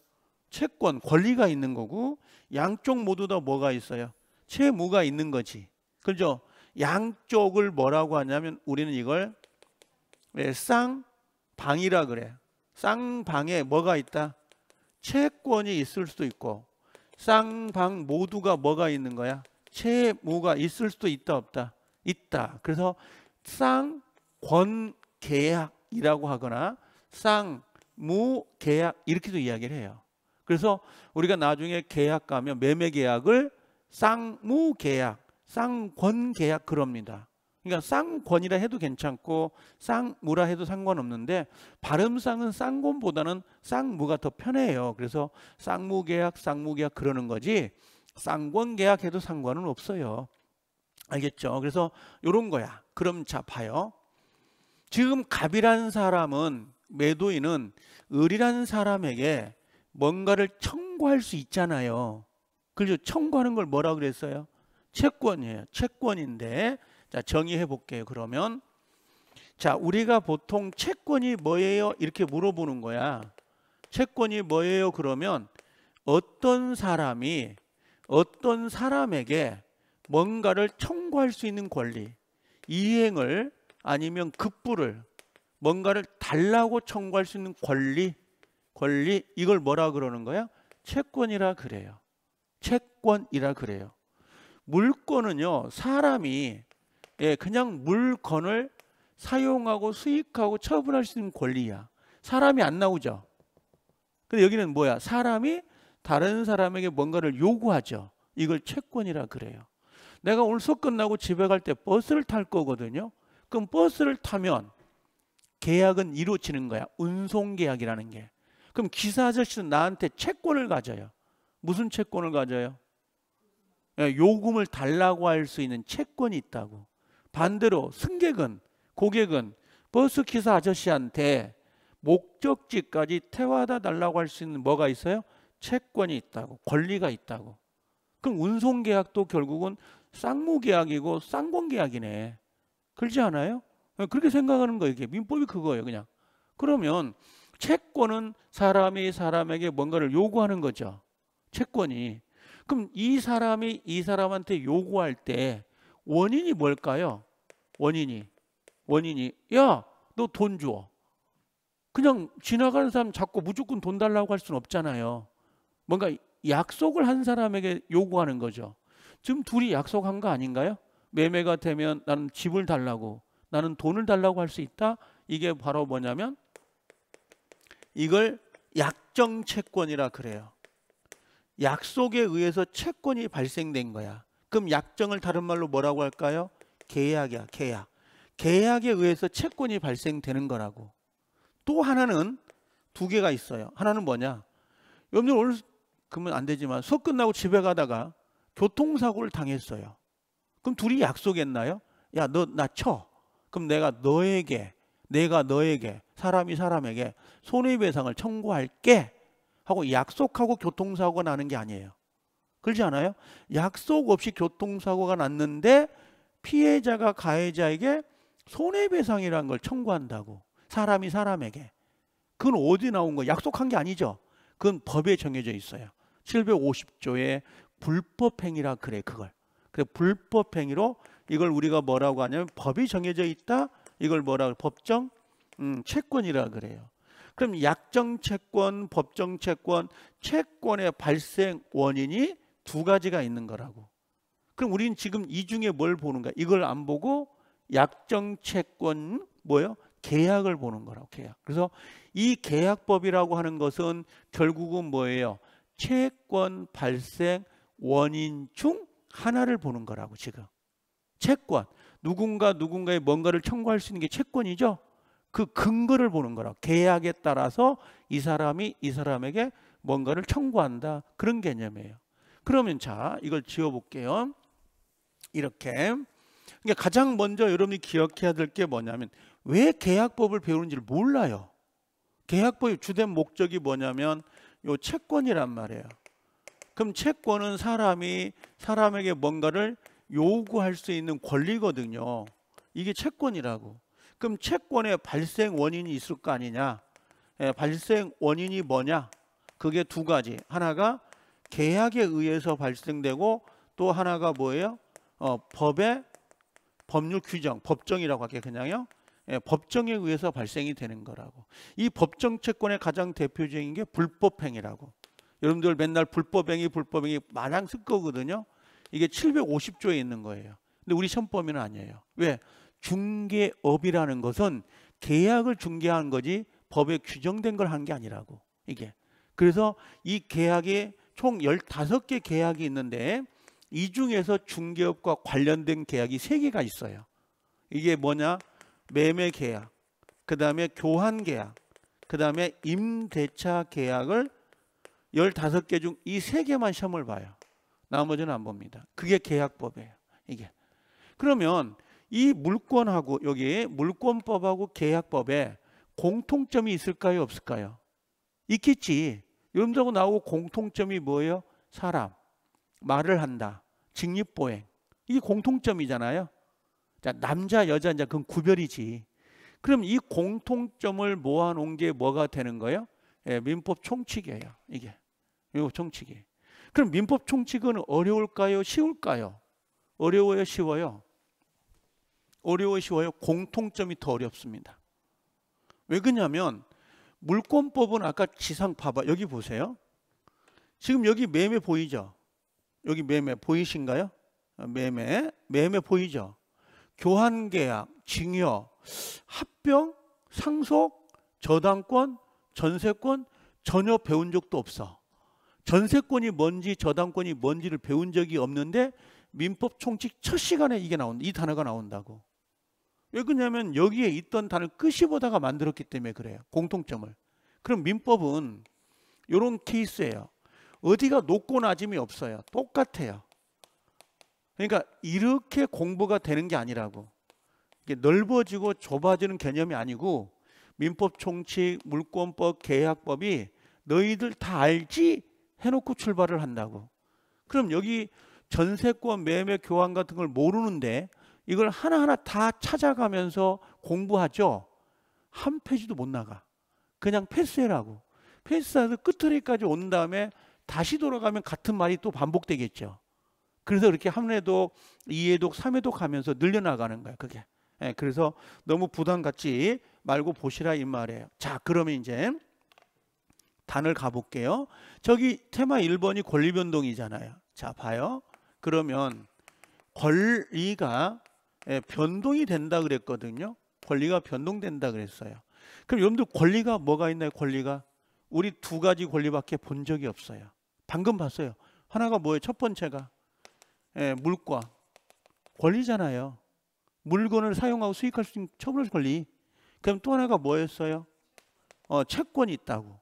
채권, 권리가 있는 거고 양쪽 모두 다 뭐가 있어요? 채무가 있는 거지. 그죠? 양쪽을 뭐라고 하냐면 우리는 이걸 예, 쌍방이라 그래. 쌍방에 뭐가 있다? 채권이 있을 수도 있고 쌍방 모두가 뭐가 있는 거야? 채무가 있을 수도 있다 없다? 있다. 그래서 쌍권 계약이라고 하거나 쌍무 계약 이렇게도 이야기를 해요. 그래서 우리가 나중에 계약 가면 매매 계약을 쌍무 계약 쌍권 계약 그럽니다. 그러니까 쌍권이라 해도 괜찮고 쌍무라 해도 상관없는데 발음상은 쌍권보다는 쌍무가 더 편해요. 그래서 쌍무 계약, 쌍무 계약 그러는 거지 쌍권 계약해도 상관은 없어요. 알겠죠? 그래서 이런 거야. 그럼 자 봐요. 지금 갑이라는 사람은 매도인은 을이라는 사람에게 뭔가를 청구할 수 있잖아요. 그죠? 청구하는 걸 뭐라 고 그랬어요? 채권이에요. 채권인데 자 정의해 볼게요. 그러면 자 우리가 보통 채권이 뭐예요? 이렇게 물어보는 거야. 채권이 뭐예요? 그러면 어떤 사람이 어떤 사람에게 뭔가를 청구할 수 있는 권리, 이행을 아니면 급부를 뭔가를 달라고 청구할 수 있는 권리, 권리 이걸 뭐라 그러는 거야? 채권이라 그래요. 채권이라 그래요. 물건은요 사람이 예, 그냥 물건을 사용하고 수익하고 처분할 수 있는 권리야. 사람이 안 나오죠. 근데 여기는 뭐야? 사람이 다른 사람에게 뭔가를 요구하죠. 이걸 채권이라 그래요. 내가 오늘 수업 끝나고 집에 갈 때 버스를 탈 거거든요. 그럼 버스를 타면 계약은 이루어지는 거야. 운송 계약이라는 게. 그럼 기사 아저씨는 나한테 채권을 가져요. 무슨 채권을 가져요? 예, 요금을 달라고 할 수 있는 채권이 있다고. 반대로 승객은 고객은 버스 기사 아저씨한테 목적지까지 태워다 달라고 할 수 있는 뭐가 있어요? 채권이 있다고. 권리가 있다고. 그럼 운송 계약도 결국은 쌍무 계약이고 쌍권 계약이네. 그렇지 않아요? 예, 그렇게 생각하는 거예요. 이게 민법이 그거예요, 그냥. 그러면 채권은 사람이 사람에게 뭔가를 요구하는 거죠. 채권이. 그럼 이 사람이 이 사람한테 요구할 때 원인이 뭘까요? 원인이 원인이 야너 돈 줘. 그냥 지나가는 사람 자꾸 무조건 돈 달라고 할 수는 없잖아요. 뭔가 약속을 한 사람에게 요구하는 거죠. 지금 둘이 약속한 거 아닌가요? 매매가 되면 나는 집을 달라고 나는 돈을 달라고 할 수 있다. 이게 바로 뭐냐면 이걸 약정 채권이라 그래요. 약속에 의해서 채권이 발생된 거야. 그럼 약정을 다른 말로 뭐라고 할까요? 계약이야, 계약. 계약에 의해서 채권이 발생되는 거라고. 또 하나는 두 개가 있어요. 하나는 뭐냐? 여러분들 오늘 그러면 안 되지만 수업 끝나고 집에 가다가 교통사고를 당했어요. 그럼 둘이 약속했나요? 야, 너 나 쳐. 그럼 내가 너에게, 내가 너에게, 사람이 사람에게 손해배상을 청구할게. 하고 약속하고 교통사고가 나는 게 아니에요. 그렇지 않아요? 약속 없이 교통사고가 났는데 피해자가 가해자에게 손해배상이라는 걸 청구한다고. 사람이 사람에게. 그건 어디 나온 거? 약속한 게 아니죠. 그건 법에 정해져 있어요. 750조의 불법행위라 그래 그걸. 그래 불법행위로 이걸 우리가 뭐라고 하냐면 법이 정해져 있다. 이걸 뭐라고 법정 음, 채권이라 그래요. 그럼 약정 채권, 법정 채권, 채권의 발생 원인이 두 가지가 있는 거라고. 그럼 우리는 지금 이 중에 뭘 보는가? 이걸 안 보고 약정 채권 뭐요? 계약을 보는 거라고 계약. 그래서 이 계약법이라고 하는 것은 결국은 뭐예요? 채권 발생 원인 중 하나를 보는 거라고 지금. 채권. 누군가 누군가의 뭔가를 청구할 수 있는 게 채권이죠. 그 근거를 보는 거라. 계약에 따라서 이 사람이 이 사람에게 뭔가를 청구한다. 그런 개념이에요. 그러면 자, 이걸 지워볼게요. 이렇게. 그러니까 가장 먼저 여러분이 기억해야 될 게 뭐냐면 왜 계약법을 배우는지를 몰라요. 계약법의 주된 목적이 뭐냐면 요 채권이란 말이에요. 그럼 채권은 사람이 사람에게 뭔가를 요구할 수 있는 권리거든요. 이게 채권이라고. 그럼 채권의 발생 원인이 있을 거 아니냐. 예, 발생 원인이 뭐냐. 그게 두 가지. 하나가 계약에 의해서 발생되고 또 하나가 뭐예요? 어, 법의 법률 규정, 법정이라고 할게요. 그냥요. 예, 법정에 의해서 발생이 되는 거라고. 이 법정 채권의 가장 대표적인 게 불법행위라고. 여러분들 맨날 불법행위, 불법행위 마냥 쓸 거거든요. 이게 750조에 있는 거예요. 근데 우리 션법에는 아니에요. 왜? 중개업이라는 것은 계약을 중개한 거지 법에 규정된 걸 한 게 아니라고 이게 그래서 이 계약에 총 15개 계약이 있는데 이 중에서 중개업과 관련된 계약이 3개가 있어요 이게 뭐냐 매매 계약 그 다음에 교환 계약 그 다음에 임대차 계약을 15개 중 이 3개만 시험을 봐요 나머지는 안 봅니다 그게 계약법이에요 이게 그러면 이 물권하고 여기 물권법하고 계약법에 공통점이 있을까요? 없을까요? 있겠지. 여러분들하고 나하고 공통점이 뭐예요? 사람, 말을 한다, 직립보행. 이게 공통점이잖아요. 자, 남자, 여자, 이제 그건 구별이지. 그럼 이 공통점을 모아놓은 게 뭐가 되는 거예요? 예, 민법 총칙이에요. 이게. 이거 총칙이. 그럼 민법 총칙은 어려울까요? 쉬울까요? 어려워요? 쉬워요? 어려워 쉬워요? 공통점이 더 어렵습니다. 왜 그러냐면 물권법은 아까 지상 봐봐 여기 보세요. 지금 여기 매매 보이죠? 여기 매매 보이신가요? 어, 매매 매매 보이죠? 교환계약, 증여, 합병, 상속, 저당권, 전세권 전혀 배운 적도 없어. 전세권이 뭔지 저당권이 뭔지를 배운 적이 없는데 민법 총칙 첫 시간에 이게 나온다. 이 단어가 나온다고. 왜 그러냐면 여기에 있던 단을 끝이 보다가 만들었기 때문에 그래요. 공통점을. 그럼 민법은 이런 케이스예요. 어디가 높고 낮음이 없어요. 똑같아요. 그러니까 이렇게 공부가 되는 게 아니라고. 넓어지고 좁아지는 개념이 아니고 민법 총칙, 물권법, 계약법이 너희들 다 알지 해놓고 출발을 한다고. 그럼 여기 전세권 매매 교환 같은 걸 모르는데 이걸 하나하나 다 찾아가면서 공부하죠. 한 페이지도 못 나가. 그냥 패스해라고. 패스해서 끝트리까지 온 다음에 다시 돌아가면 같은 말이 또 반복되겠죠. 그래서 이렇게 한 회독, 이 회독, 삼 회독 하면서 늘려나가는 거예요 그게. 예, 그래서 너무 부담 갖지 말고 보시라 이 말이에요. 자, 그러면 이제 단을 가볼게요. 저기 테마 1번이 권리변동이잖아요. 자, 봐요. 그러면 권리가 예, 변동이 된다 그랬거든요. 권리가 변동된다 그랬어요. 그럼 여러분들 권리가 뭐가 있나요? 권리가 우리 두 가지 권리밖에 본 적이 없어요. 방금 봤어요. 하나가 뭐예요? 첫 번째가 예, 물과 권리잖아요. 물건을 사용하고 수익할 수 있는 처분할 권리. 그럼 또 하나가 뭐였어요? 어, 채권이 있다고.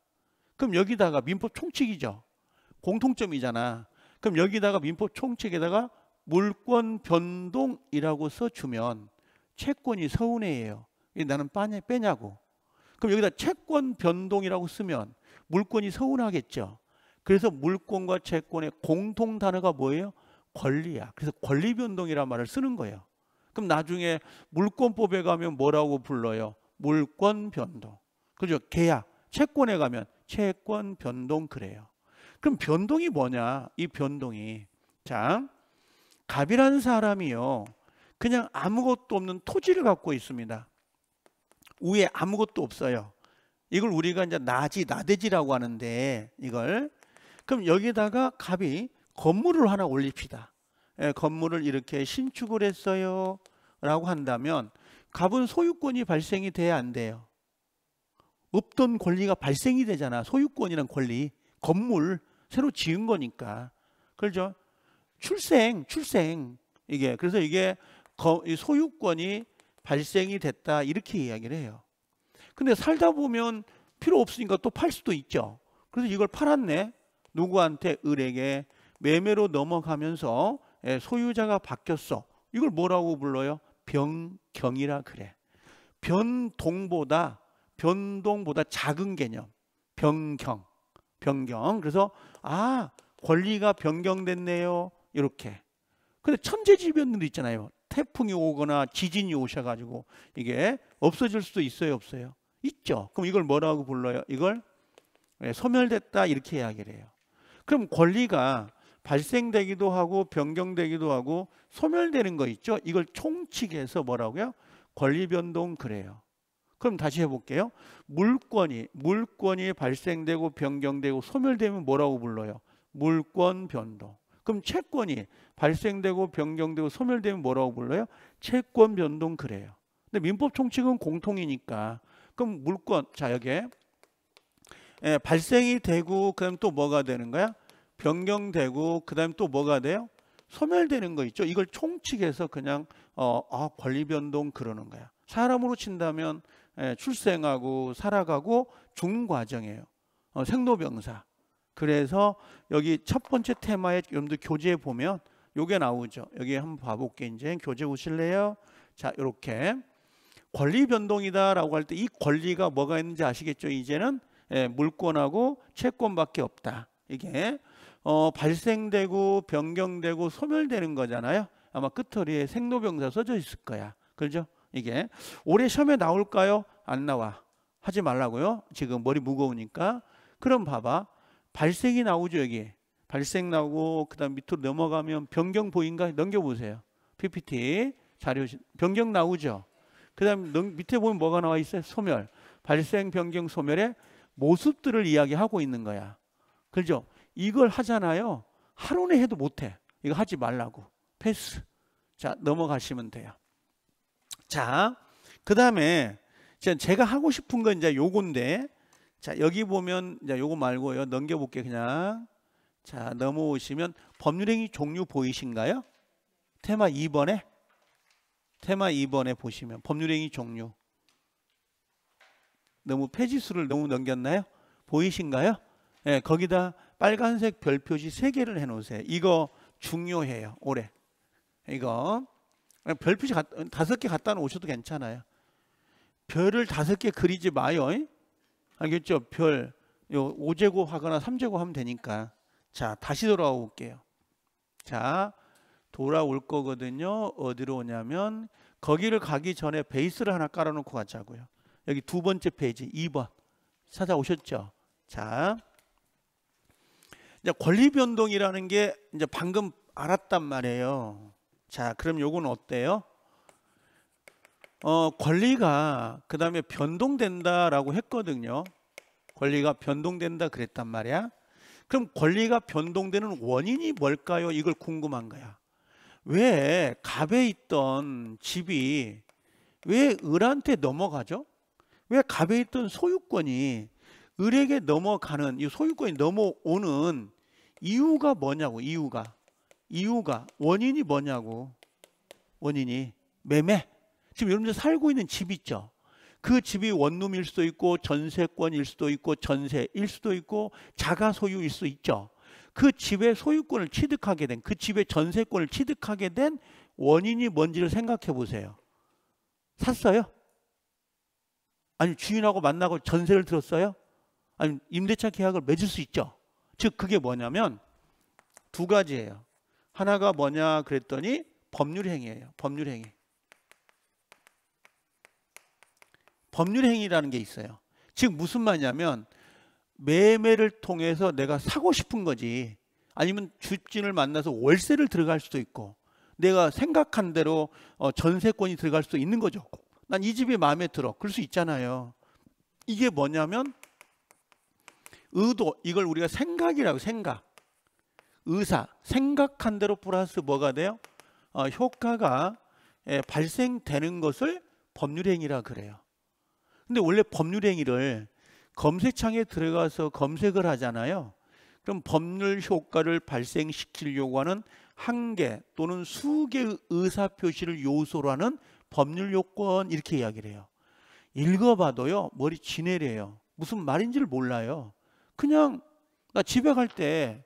그럼 여기다가 민법 총칙이죠. 공통점이잖아. 그럼 여기다가 민법 총칙에다가 물권 변동이라고 써주면 채권이 서운해해요. 나는 빼냐고. 그럼 여기다 채권 변동이라고 쓰면 물권이 서운하겠죠. 그래서 물권과 채권의 공통 단어가 뭐예요? 권리야. 그래서 권리 변동이란 말을 쓰는 거예요. 그럼 나중에 물권법에 가면 뭐라고 불러요? 물권 변동. 그죠? 계약. 채권에 가면 채권 변동 그래요. 그럼 변동이 뭐냐? 이 변동이 자 갑이라는 사람이요. 그냥 아무것도 없는 토지를 갖고 있습니다. 위에 아무것도 없어요. 이걸 우리가 이제 나지, 나대지라고 하는데 이걸 그럼 여기다가 갑이 건물을 하나 올립시다. 예, 건물을 이렇게 신축을 했어요. 라고 한다면 갑은 소유권이 발생이 돼야 안 돼요. 없던 권리가 발생이 되잖아. 소유권이란 권리. 건물 새로 지은 거니까. 그렇죠? 출생, 출생 이게 그래서 이게 소유권이 발생이 됐다 이렇게 이야기를 해요. 근데 살다 보면 필요 없으니까 또 팔 수도 있죠. 그래서 이걸 팔았네. 누구한테 을에게 매매로 넘어가면서 예, 소유자가 바뀌었어. 이걸 뭐라고 불러요? 변경이라 그래. 변동보다 변동보다 작은 개념. 변경. 변경. 그래서 아, 권리가 변경됐네요. 이렇게. 근데 천재지변도 있잖아요. 태풍이 오거나 지진이 오셔가지고 이게 없어질 수도 있어요, 없어요? 있죠. 그럼 이걸 뭐라고 불러요? 이걸 예, 소멸됐다 이렇게 이야기를 해요. 그럼 권리가 발생되기도 하고 변경되기도 하고 소멸되는 거 있죠. 이걸 총칙에서 뭐라고요? 권리 변동 그래요. 그럼 다시 해볼게요. 물권이 물권이 발생되고 변경되고 소멸되면 뭐라고 불러요? 물권 변동. 그럼 채권이 발생되고 변경되고 소멸되면 뭐라고 불러요? 채권 변동 그래요. 근데 민법 총칙은 공통이니까 그럼 물권 자 여기에 예, 발생이 되고 그다음 또 뭐가 되는 거야? 변경되고 그다음 또 뭐가 돼요? 소멸되는 거 있죠. 이걸 총칙에서 그냥 어, 아, 권리 변동 그러는 거야. 사람으로 친다면 예, 출생하고 살아가고 죽는 과정이에요. 어, 생로병사. 그래서 여기 첫 번째 테마에 여러분들 교재에 보면 요게 나오죠. 여기 한번 봐볼게. 이제 교재 보실래요? 자, 이렇게 권리 변동이다라고 할 때 이 권리가 뭐가 있는지 아시겠죠? 이제는 예, 물권하고 채권밖에 없다. 이게 어, 발생되고 변경되고 소멸되는 거잖아요. 아마 끝허리에 생로병사 써져 있을 거야. 그죠? 렇 이게 올해 시험에 나올까요? 안 나와. 하지 말라고요. 지금 머리 무거우니까. 그럼 봐봐. 발생이 나오죠 여기 발생 나오고 그다음 밑으로 넘어가면 변경 보인가 넘겨보세요 PPT 자료 변경 나오죠 그다음 밑에 보면 뭐가 나와 있어요 소멸 발생 변경 소멸의 모습들을 이야기하고 있는 거야 그죠 이걸 하잖아요 하루 내 해도 못해 이거 하지 말라고 패스 자 넘어가시면 돼요 자그 다음에 제가 하고 싶은 건 이제 요건데 자, 여기 보면 자, 요거 말고요. 넘겨 볼게 그냥. 자, 넘어오시면 법률행위 종류 보이신가요? 테마 2번에 테마 2번에 보시면 법률행위 종류 너무 페이지 수를 너무 넘겼나요? 보이신가요? 예, 거기다 빨간색 별표지 3개를 해 놓으세요. 이거 중요해요. 올해. 이거 별표지 다섯 개 갖다 놓으셔도 괜찮아요. 별을 다섯 개 그리지 마요. 이? 알겠죠? 별, 요 5제곱 하거나 3제곱 하면 되니까. 자, 다시 돌아와 올게요. 자, 돌아올 거거든요. 어디로 오냐면, 거기를 가기 전에 베이스를 하나 깔아놓고 가자고요. 여기 두 번째 페이지 2번. 찾아오셨죠? 자. 이제 권리 변동이라는 게 이제 방금 알았단 말이에요. 자, 그럼 요건 어때요? 어, 권리가 그 다음에 변동된다라고 했거든요. 권리가 변동된다 그랬단 말이야. 그럼 권리가 변동되는 원인이 뭘까요? 이걸 궁금한 거야. 왜 갑에 있던 집이 왜 을한테 넘어가죠? 왜 갑에 있던 소유권이 을에게 넘어가는 이 소유권이 넘어오는 이유가 뭐냐고 이유가 이유가 원인이 뭐냐고 원인이 매매 지금 여러분들 살고 있는 집 있죠. 그 집이 원룸일 수도 있고 전세권일 수도 있고 전세일 수도 있고 자가 소유일 수 있죠. 그 집의 소유권을 취득하게 된 그 집의 전세권을 취득하게 된 원인이 뭔지를 생각해 보세요. 샀어요? 아니 주인하고 만나고 전세를 들었어요? 아니 임대차 계약을 맺을 수 있죠. 즉 그게 뭐냐면 두 가지예요. 하나가 뭐냐 그랬더니 법률 행위예요. 법률 행위. 법률 행위라는 게 있어요. 즉 무슨 말이냐면 매매를 통해서 내가 사고 싶은 거지 아니면 주진을 만나서 월세를 들어갈 수도 있고 내가 생각한 대로 어, 전세권이 들어갈 수도 있는 거죠. 난 이 집이 마음에 들어. 그럴 수 있잖아요. 이게 뭐냐면 의도 이걸 우리가 생각이라고 생각 의사 생각한 대로 플러스 뭐가 돼요? 어, 효과가 예, 발생되는 것을 법률행위라 그래요. 근데 원래 법률 행위를 검색창에 들어가서 검색을 하잖아요. 그럼 법률 효과를 발생시키려고 하는 한 개 또는 수 개의 의사표시를 요소로 하는 법률 요건 이렇게 이야기를 해요. 읽어봐도요. 머리 지내래요. 무슨 말인지를 몰라요. 그냥 나 집에 갈 때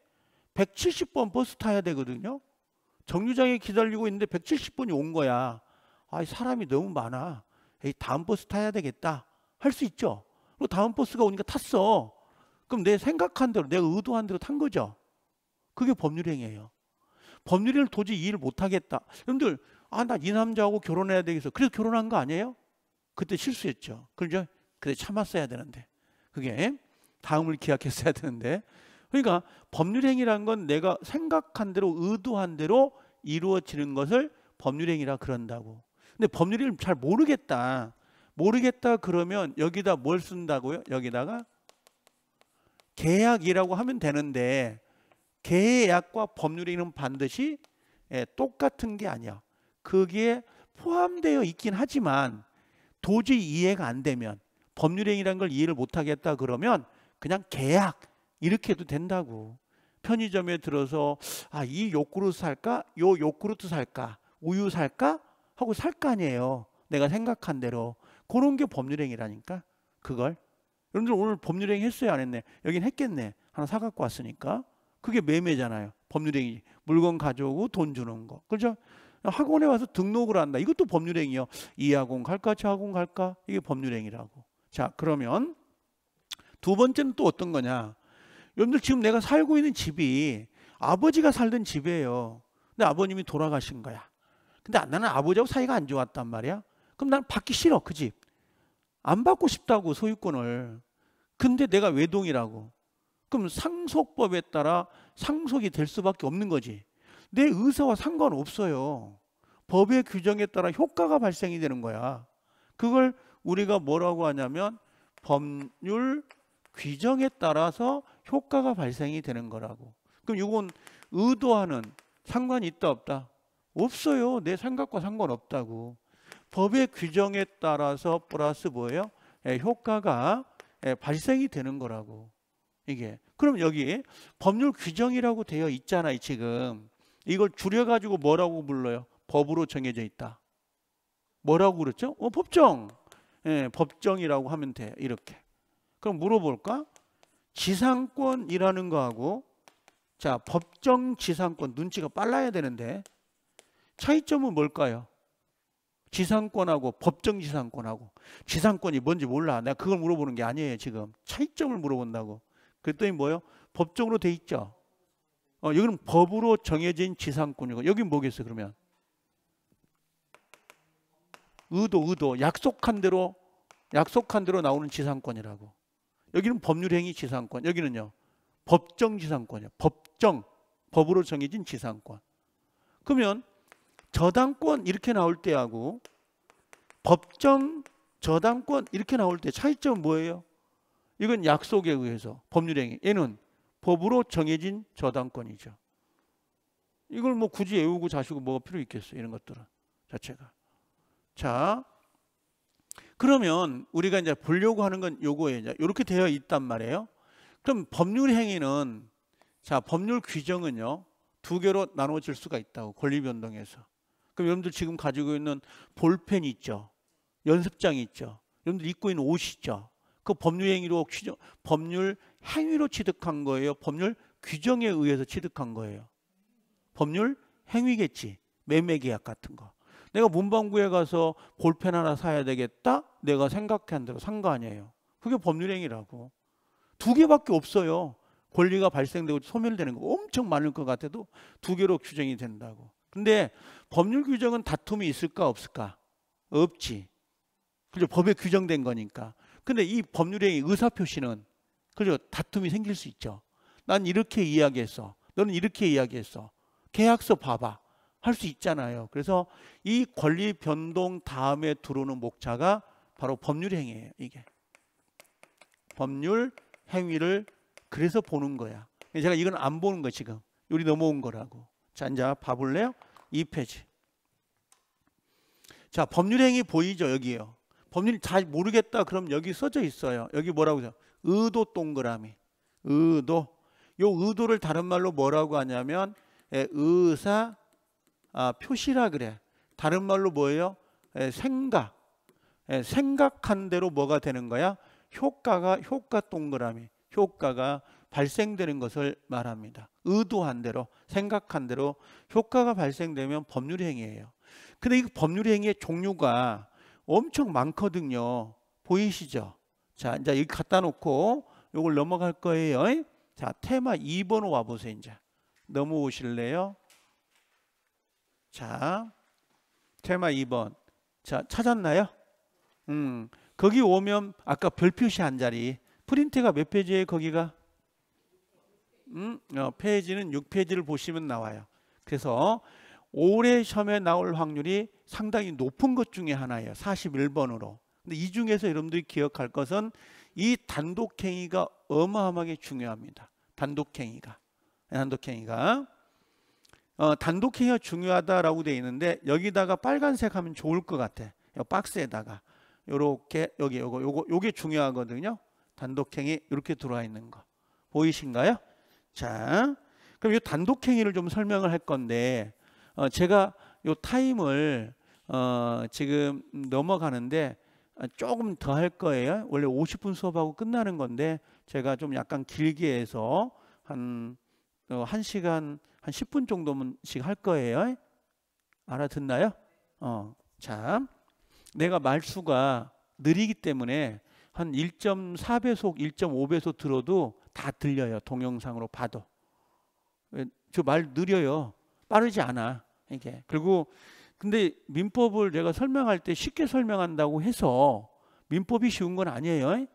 170번 버스 타야 되거든요. 정류장에 기다리고 있는데 170번이 온 거야. 아, 사람이 너무 많아. 에이, 다음 버스 타야 되겠다. 할수 있죠. 그리고 다음 버스가 오니까 탔어. 그럼 내 생각한 대로, 내가 의도한 대로 탄 거죠. 그게 법률행위예요. 법률행위를 도저히 이해를 못하겠다. 여러분들, 아, 나 이 남자하고 결혼해야 되겠어. 그래서 결혼한 거 아니에요? 그때 실수했죠. 그죠? 그때 참았어야 되는데. 그게 다음을 기약했어야 되는데. 그러니까 법률행위란 건 내가 생각한 대로, 의도한 대로 이루어지는 것을 법률행위라 그런다고. 근데 법률행위를잘 모르겠다. 모르겠다 그러면 여기다 뭘 쓴다고요? 여기다가 계약이라고 하면 되는데 계약과 법률에는 반드시 예, 똑같은 게 아니야. 그게 포함되어 있긴 하지만 도저히 이해가 안 되면 법률행위라는 걸 이해를 못 하겠다 그러면 그냥 계약 이렇게 해도 된다고. 편의점에 들어서 아, 이 요구르트 살까? 요 요구르트 살까? 우유 살까? 하고 살 거 아니에요. 내가 생각한 대로. 그런 게 법률행위라니까. 그걸. 여러분들 오늘 법률행위 했어요? 안 했네? 여긴 했겠네. 하나 사갖고 왔으니까. 그게 매매잖아요. 법률행위. 물건 가져오고 돈 주는 거. 그렇죠? 학원에 와서 등록을 한다. 이것도 법률행위요. 이 학원 갈까 저 학원 갈까? 이게 법률행위라고. 자 그러면 두 번째는 또 어떤 거냐. 여러분들 지금 내가 살고 있는 집이 아버지가 살던 집이에요. 근데 아버님이 돌아가신 거야. 근데 나는 아버지하고 사이가 안 좋았단 말이야. 그럼 난 받기 싫어, 그 집. 안 받고 싶다고 소유권을. 근데 내가 외동이라고. 그럼 상속법에 따라 상속이 될 수밖에 없는 거지. 내 의사와 상관없어요. 법의 규정에 따라 효과가 발생이 되는 거야. 그걸 우리가 뭐라고 하냐면 법률 규정에 따라서 효과가 발생이 되는 거라고. 그럼 이건 의도하는 상관이 있다 없다? 없어요. 내 생각과 상관없다고. 법의 규정에 따라서 플러스 뭐예요? 예, 효과가 예, 발생이 되는 거라고 이게 그럼 여기 법률 규정이라고 되어 있잖아요 지금 이걸 줄여가지고 뭐라고 불러요? 법으로 정해져 있다 뭐라고 그랬죠? 어, 법정 예, 법정이라고 하면 돼 이렇게 그럼 물어볼까? 지상권이라는 거하고 자 법정 지상권 눈치가 빨라야 되는데 차이점은 뭘까요? 지상권하고 법정 지상권하고 지상권이 뭔지 몰라. 내가 그걸 물어보는 게 아니에요, 지금. 차이점을 물어본다고. 그랬더니 뭐예요? 법정으로 돼 있죠. 어, 여기는 법으로 정해진 지상권이고 여기 는 뭐겠어 요 그러면? 의도, 의도, 약속한 대로 약속한 대로 나오는 지상권이라고. 여기는 법률행위 지상권. 여기는요. 법정 지상권이요. 법정. 법으로 정해진 지상권. 그러면 저당권 이렇게 나올 때하고 법정 저당권 이렇게 나올 때 차이점 뭐예요? 이건 약속에 의해서 법률행위. 얘는 법으로 정해진 저당권이죠. 이걸 뭐 굳이 외우고 자시고 뭐가 필요 있겠어요. 이런 것들은 자체가. 자, 그러면 우리가 이제 보려고 하는 건 요거에 이 이렇게 되어 있단 말이에요. 그럼 법률 행위는 자 법률 규정은요 두 개로 나눠질 수가 있다고 권리 변동에서 그럼 여러분들 지금 가지고 있는 볼펜 있죠. 연습장 있죠. 여러분들 입고 있는 옷 있죠. 그 법률 행위로 규정, 법률 행위로 취득한 거예요. 법률 규정에 의해서 취득한 거예요. 법률 행위겠지. 매매 계약 같은 거. 내가 문방구에 가서 볼펜 하나 사야 되겠다. 내가 생각한 대로 산 거 아니에요. 그게 법률 행위라고. 두 개밖에 없어요. 권리가 발생되고 소멸되는 거 엄청 많을 것 같아도 두 개로 규정이 된다고. 근데 법률 규정은 다툼이 있을까 없을까? 없지. 그죠? 법에 규정된 거니까. 근데 이 법률의 의사 표시는 그죠? 다툼이 생길 수 있죠. 난 이렇게 이야기했어. 너는 이렇게 이야기했어. 계약서 봐봐. 할 수 있잖아요. 그래서 이 권리 변동 다음에 들어오는 목차가 바로 법률 행위예요. 이게 법률 행위를 그래서 보는 거야. 제가 이건 안 보는 거 지금. 요리 넘어온 거라고. 자, 이제 봐볼래요? 2페이지. 자, 법률행위 보이죠? 여기요. 법률 잘 모르겠다. 그럼 여기 써져 있어요. 여기 뭐라고 죠 의도 동그라미. 의도. 요 의도를 다른 말로 뭐라고 하냐면 예, 의사 아, 표시라 그래. 다른 말로 뭐예요? 예, 생각. 예, 생각한 대로 뭐가 되는 거야? 효과가 효과 동그라미. 효과가 발생되는 것을 말합니다. 의도한 대로 생각한 대로 효과가 발생되면 법률 행위예요. 근데 이 법률 행위의 종류가 엄청 많거든요. 보이시죠? 자, 이제 여기 갖다 놓고 요걸 넘어갈 거예요. 자, 테마 2번 와 보세요, 이제. 넘어오실래요? 자, 테마 2번. 자, 찾았나요? 음. 거기 오면 아까 별표시 한 자리 프린트가 몇 페이지에 거기가 음? 어, 페이지는 6페이지를 보시면 나와요. 그래서 올해 시험에 나올 확률이 상당히 높은 것 중에 하나예요. 41번으로. 근데 이 중에서 여러분들이 기억할 것은 이 단독행위가 어마어마하게 중요합니다. 단독행위가. 네, 단독행위가. 어, 단독행위가 중요하다라고 되어 있는데 여기다가 빨간색 하면 좋을 것 같아. 요 박스에다가 요렇게 여기 요거 요거 요게 중요하거든요. 단독행위 이렇게 들어와 있는 거. 보이신가요? 자, 그럼 이 단독 행위를 좀 설명을 할 건데 어, 제가 이 타임을 어, 지금 넘어가는데 아, 조금 더 할 거예요. 원래 50분 수업하고 끝나는 건데 제가 좀 약간 길게 해서 한 어, 1시간 한 10분 정도씩 할 거예요. 알아듣나요? 어. 자. 내가 말수가 느리기 때문에 한 1.4배속, 1.5배속 들어도 다 들려요. 동영상으로 봐도. 저 말 느려요. 빠르지 않아. 이게. 그리고 근데 민법을 내가 설명할 때 쉽게 설명한다고 해서 민법이 쉬운 건 아니에요.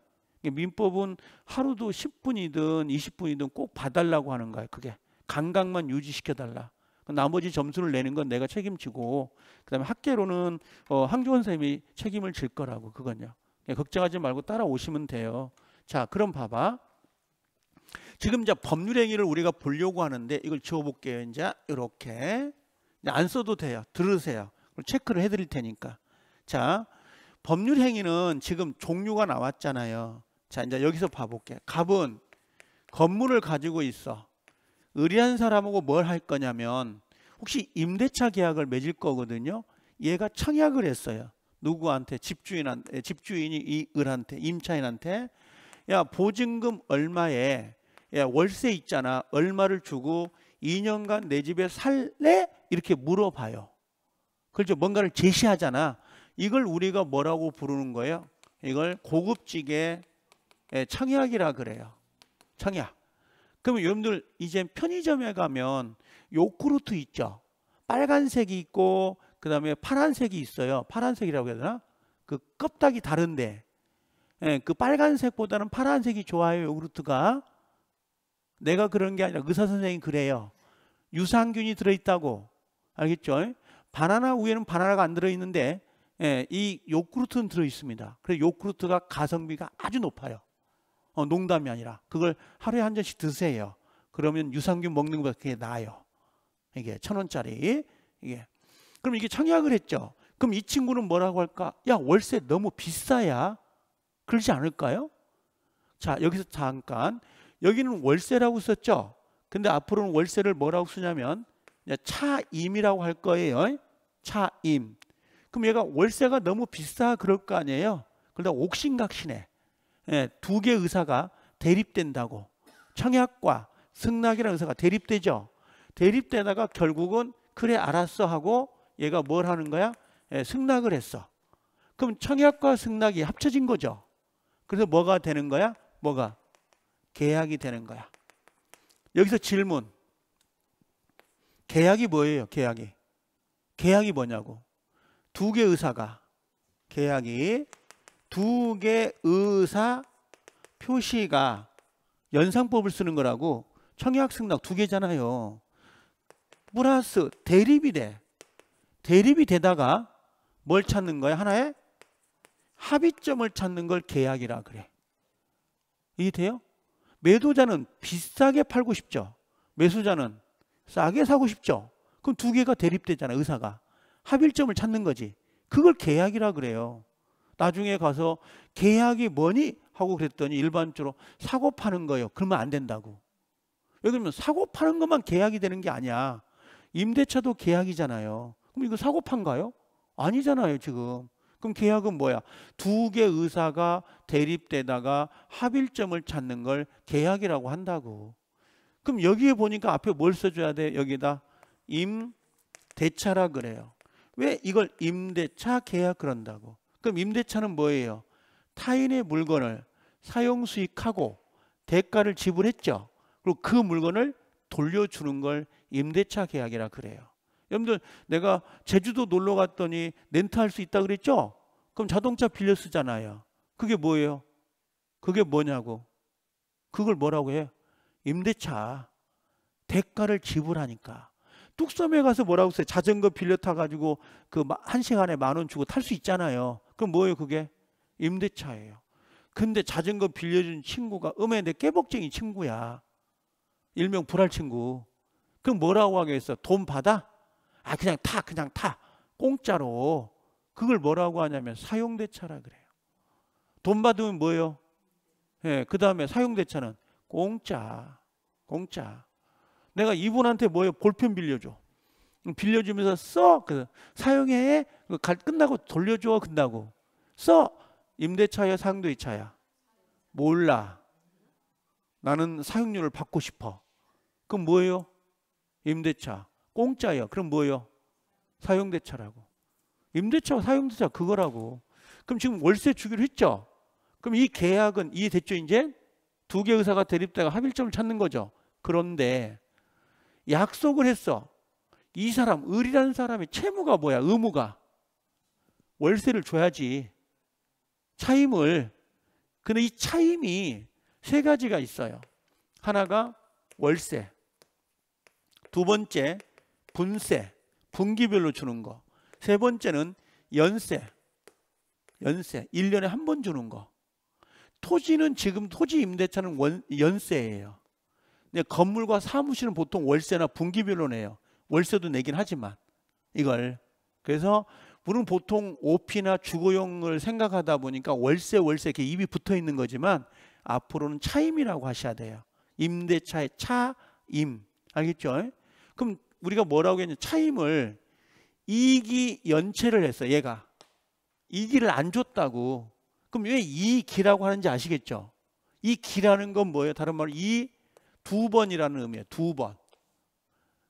민법은 하루도 10분이든 20분이든 꼭 봐달라고 하는 거예요. 그게 감각만 유지시켜달라. 그 나머지 점수를 내는 건 내가 책임지고 그다음에 학계로는 어, 항조원 쌤이 책임을 질 거라고 그건요. 예, 걱정하지 말고 따라오시면 돼요. 자, 그럼 봐봐. 지금 이제 법률 행위를 우리가 보려고 하는데 이걸 지워볼게요. 이제 이렇게 안 써도 돼요. 들으세요. 체크를 해드릴 테니까. 자, 법률 행위는 지금 종류가 나왔잖아요. 자, 이제 여기서 봐볼게. 갑은 건물을 가지고 있어. 의뢰한 사람하고 뭘 할 거냐면 혹시 임대차 계약을 맺을 거거든요. 얘가 청약을 했어요. 누구한테 집주인한테 집주인이 이 을한테 임차인한테 야 보증금 얼마에 예, 월세 있잖아. 얼마를 주고 2년간 내 집에 살래? 이렇게 물어봐요. 그렇죠. 뭔가를 제시하잖아. 이걸 우리가 뭐라고 부르는 거예요? 이걸 고급지게 예, 청약이라 그래요. 청약. 그러면 여러분들 이제 편의점에 가면 요구르트 있죠. 빨간색이 있고 그다음에 파란색이 있어요. 파란색이라고 해야 되나? 그 껍데기 다른데. 예, 그 빨간색보다는 파란색이 좋아요. 요구르트가. 내가 그런 게 아니라 의사 선생님이 그래요. 유산균이 들어있다고 알겠죠? 바나나 위에는 바나나가 안 들어있는데 예, 이 요구르트는 들어있습니다. 그래서 요구르트가 가성비가 아주 높아요. 어, 농담이 아니라 그걸 하루에 한 잔씩 드세요. 그러면 유산균 먹는 것보다 그게 나아요. 이게 천 원짜리 이게 그럼 이게 청약을 했죠. 그럼 이 친구는 뭐라고 할까? 야 월세 너무 비싸야 그러지 않을까요? 자 여기서 잠깐 여기는 월세라고 썼죠. 근데 앞으로는 월세를 뭐라고 쓰냐면 차임이라고 할 거예요. 차임. 그럼 얘가 월세가 너무 비싸 그럴 거 아니에요. 그러다 옥신각신에 예, 두개 의사가 대립된다고. 청약과 승낙이라는 의사가 대립되죠. 대립되다가 결국은 그래 알았어 하고 얘가 뭘 하는 거야? 예, 승낙을 했어. 그럼 청약과 승낙이 합쳐진 거죠. 그래서 뭐가 되는 거야? 뭐가? 계약이 되는 거야. 여기서 질문. 계약이 뭐예요? 계약이. 계약이 뭐냐고. 두 개 의사가 계약이 두 개 의사 표시가 연상법을 쓰는 거라고 청약승낙 두 개잖아요. 플러스 대립이 돼. 대립이 되다가 뭘 찾는 거야? 하나의 합의점을 찾는 걸 계약이라 그래. 이해돼요? 매도자는 비싸게 팔고 싶죠. 매수자는 싸게 사고 싶죠. 그럼 두 개가 대립되잖아, 의사가. 합일점을 찾는 거지. 그걸 계약이라 그래요. 나중에 가서 계약이 뭐니? 하고 그랬더니 일반적으로 사고 파는 거예요. 그러면 안 된다고. 예를 들면 사고 파는 것만 계약이 되는 게 아니야. 임대차도 계약이잖아요. 그럼 이거 사고 판가요? 아니잖아요, 지금. 그럼 계약은 뭐야? 두 개 의사가 대립되다가 합일점을 찾는 걸 계약이라고 한다고. 그럼 여기에 보니까 앞에 뭘 써줘야 돼? 여기다 임대차라 그래요. 왜 이걸 임대차 계약 그런다고? 그럼 임대차는 뭐예요? 타인의 물건을 사용 수익하고 대가를 지불했죠. 그리고 그 물건을 돌려주는 걸 임대차 계약이라 그래요. 여러분들 내가 제주도 놀러 갔더니 렌트할 수 있다 그랬죠? 그럼 자동차 빌려 쓰잖아요. 그게 뭐예요? 그게 뭐냐고. 그걸 뭐라고 해 임대차. 대가를 지불하니까. 뚝섬에 가서 뭐라고 써요? 자전거 빌려 타가지고 그 한 시간에 만 원 주고 탈 수 있잖아요. 그럼 뭐예요 그게? 임대차예요. 근데 자전거 빌려준 친구가 음에 내 깨복쟁이 친구야. 일명 불알 친구. 그럼 뭐라고 하겠어? 돈 받아? 아 그냥 타 그냥 타 공짜로 그걸 뭐라고 하냐면 사용대차라 그래요. 돈 받으면 뭐예요? 예, 그 다음에 사용대차는 공짜 공짜. 내가 이분한테 뭐예요? 볼펜 빌려줘. 빌려주면서 써. 그 사용해. 그 갈 끝나고 돌려줘. 끝나고 써. 임대차야 사용대차야 몰라. 나는 사용료를 받고 싶어. 그럼 뭐예요? 임대차. 공짜예요. 그럼 뭐예요? 사용대차라고. 임대차와 사용대차 그거라고. 그럼 지금 월세 주기로 했죠. 그럼 이 계약은 이해 됐죠 이제 두 개 의사가 대립되가 합의점을 찾는 거죠. 그런데 약속을 했어. 이 사람 을이라는 사람의 채무가 뭐야? 의무가 월세를 줘야지. 차임을 근데 이 차임이 세 가지가 있어요. 하나가 월세, 두 번째 분세, 분기별로 주는 거. 세 번째는 연세. 연세. 1년에 한 번 주는 거. 토지는 지금 토지 임대차는 원, 연세예요. 근데 건물과 사무실은 보통 월세나 분기별로 내요. 월세도 내긴 하지만 이걸 그래서 우리는 보통 오피나 주거용을 생각하다 보니까 월세 월세 이렇게 입이 붙어 있는 거지만 앞으로는 차임이라고 하셔야 돼요. 임대차의 차임 알겠죠? 그럼 우리가 뭐라고 했냐 차임을 이익이 연체를 했어 얘가 이기를안 줬다고 그럼 왜이기라고 하는지 아시겠죠? 이기라는건 뭐예요? 다른 말로 이 두 번이라는 의미예요 두 번.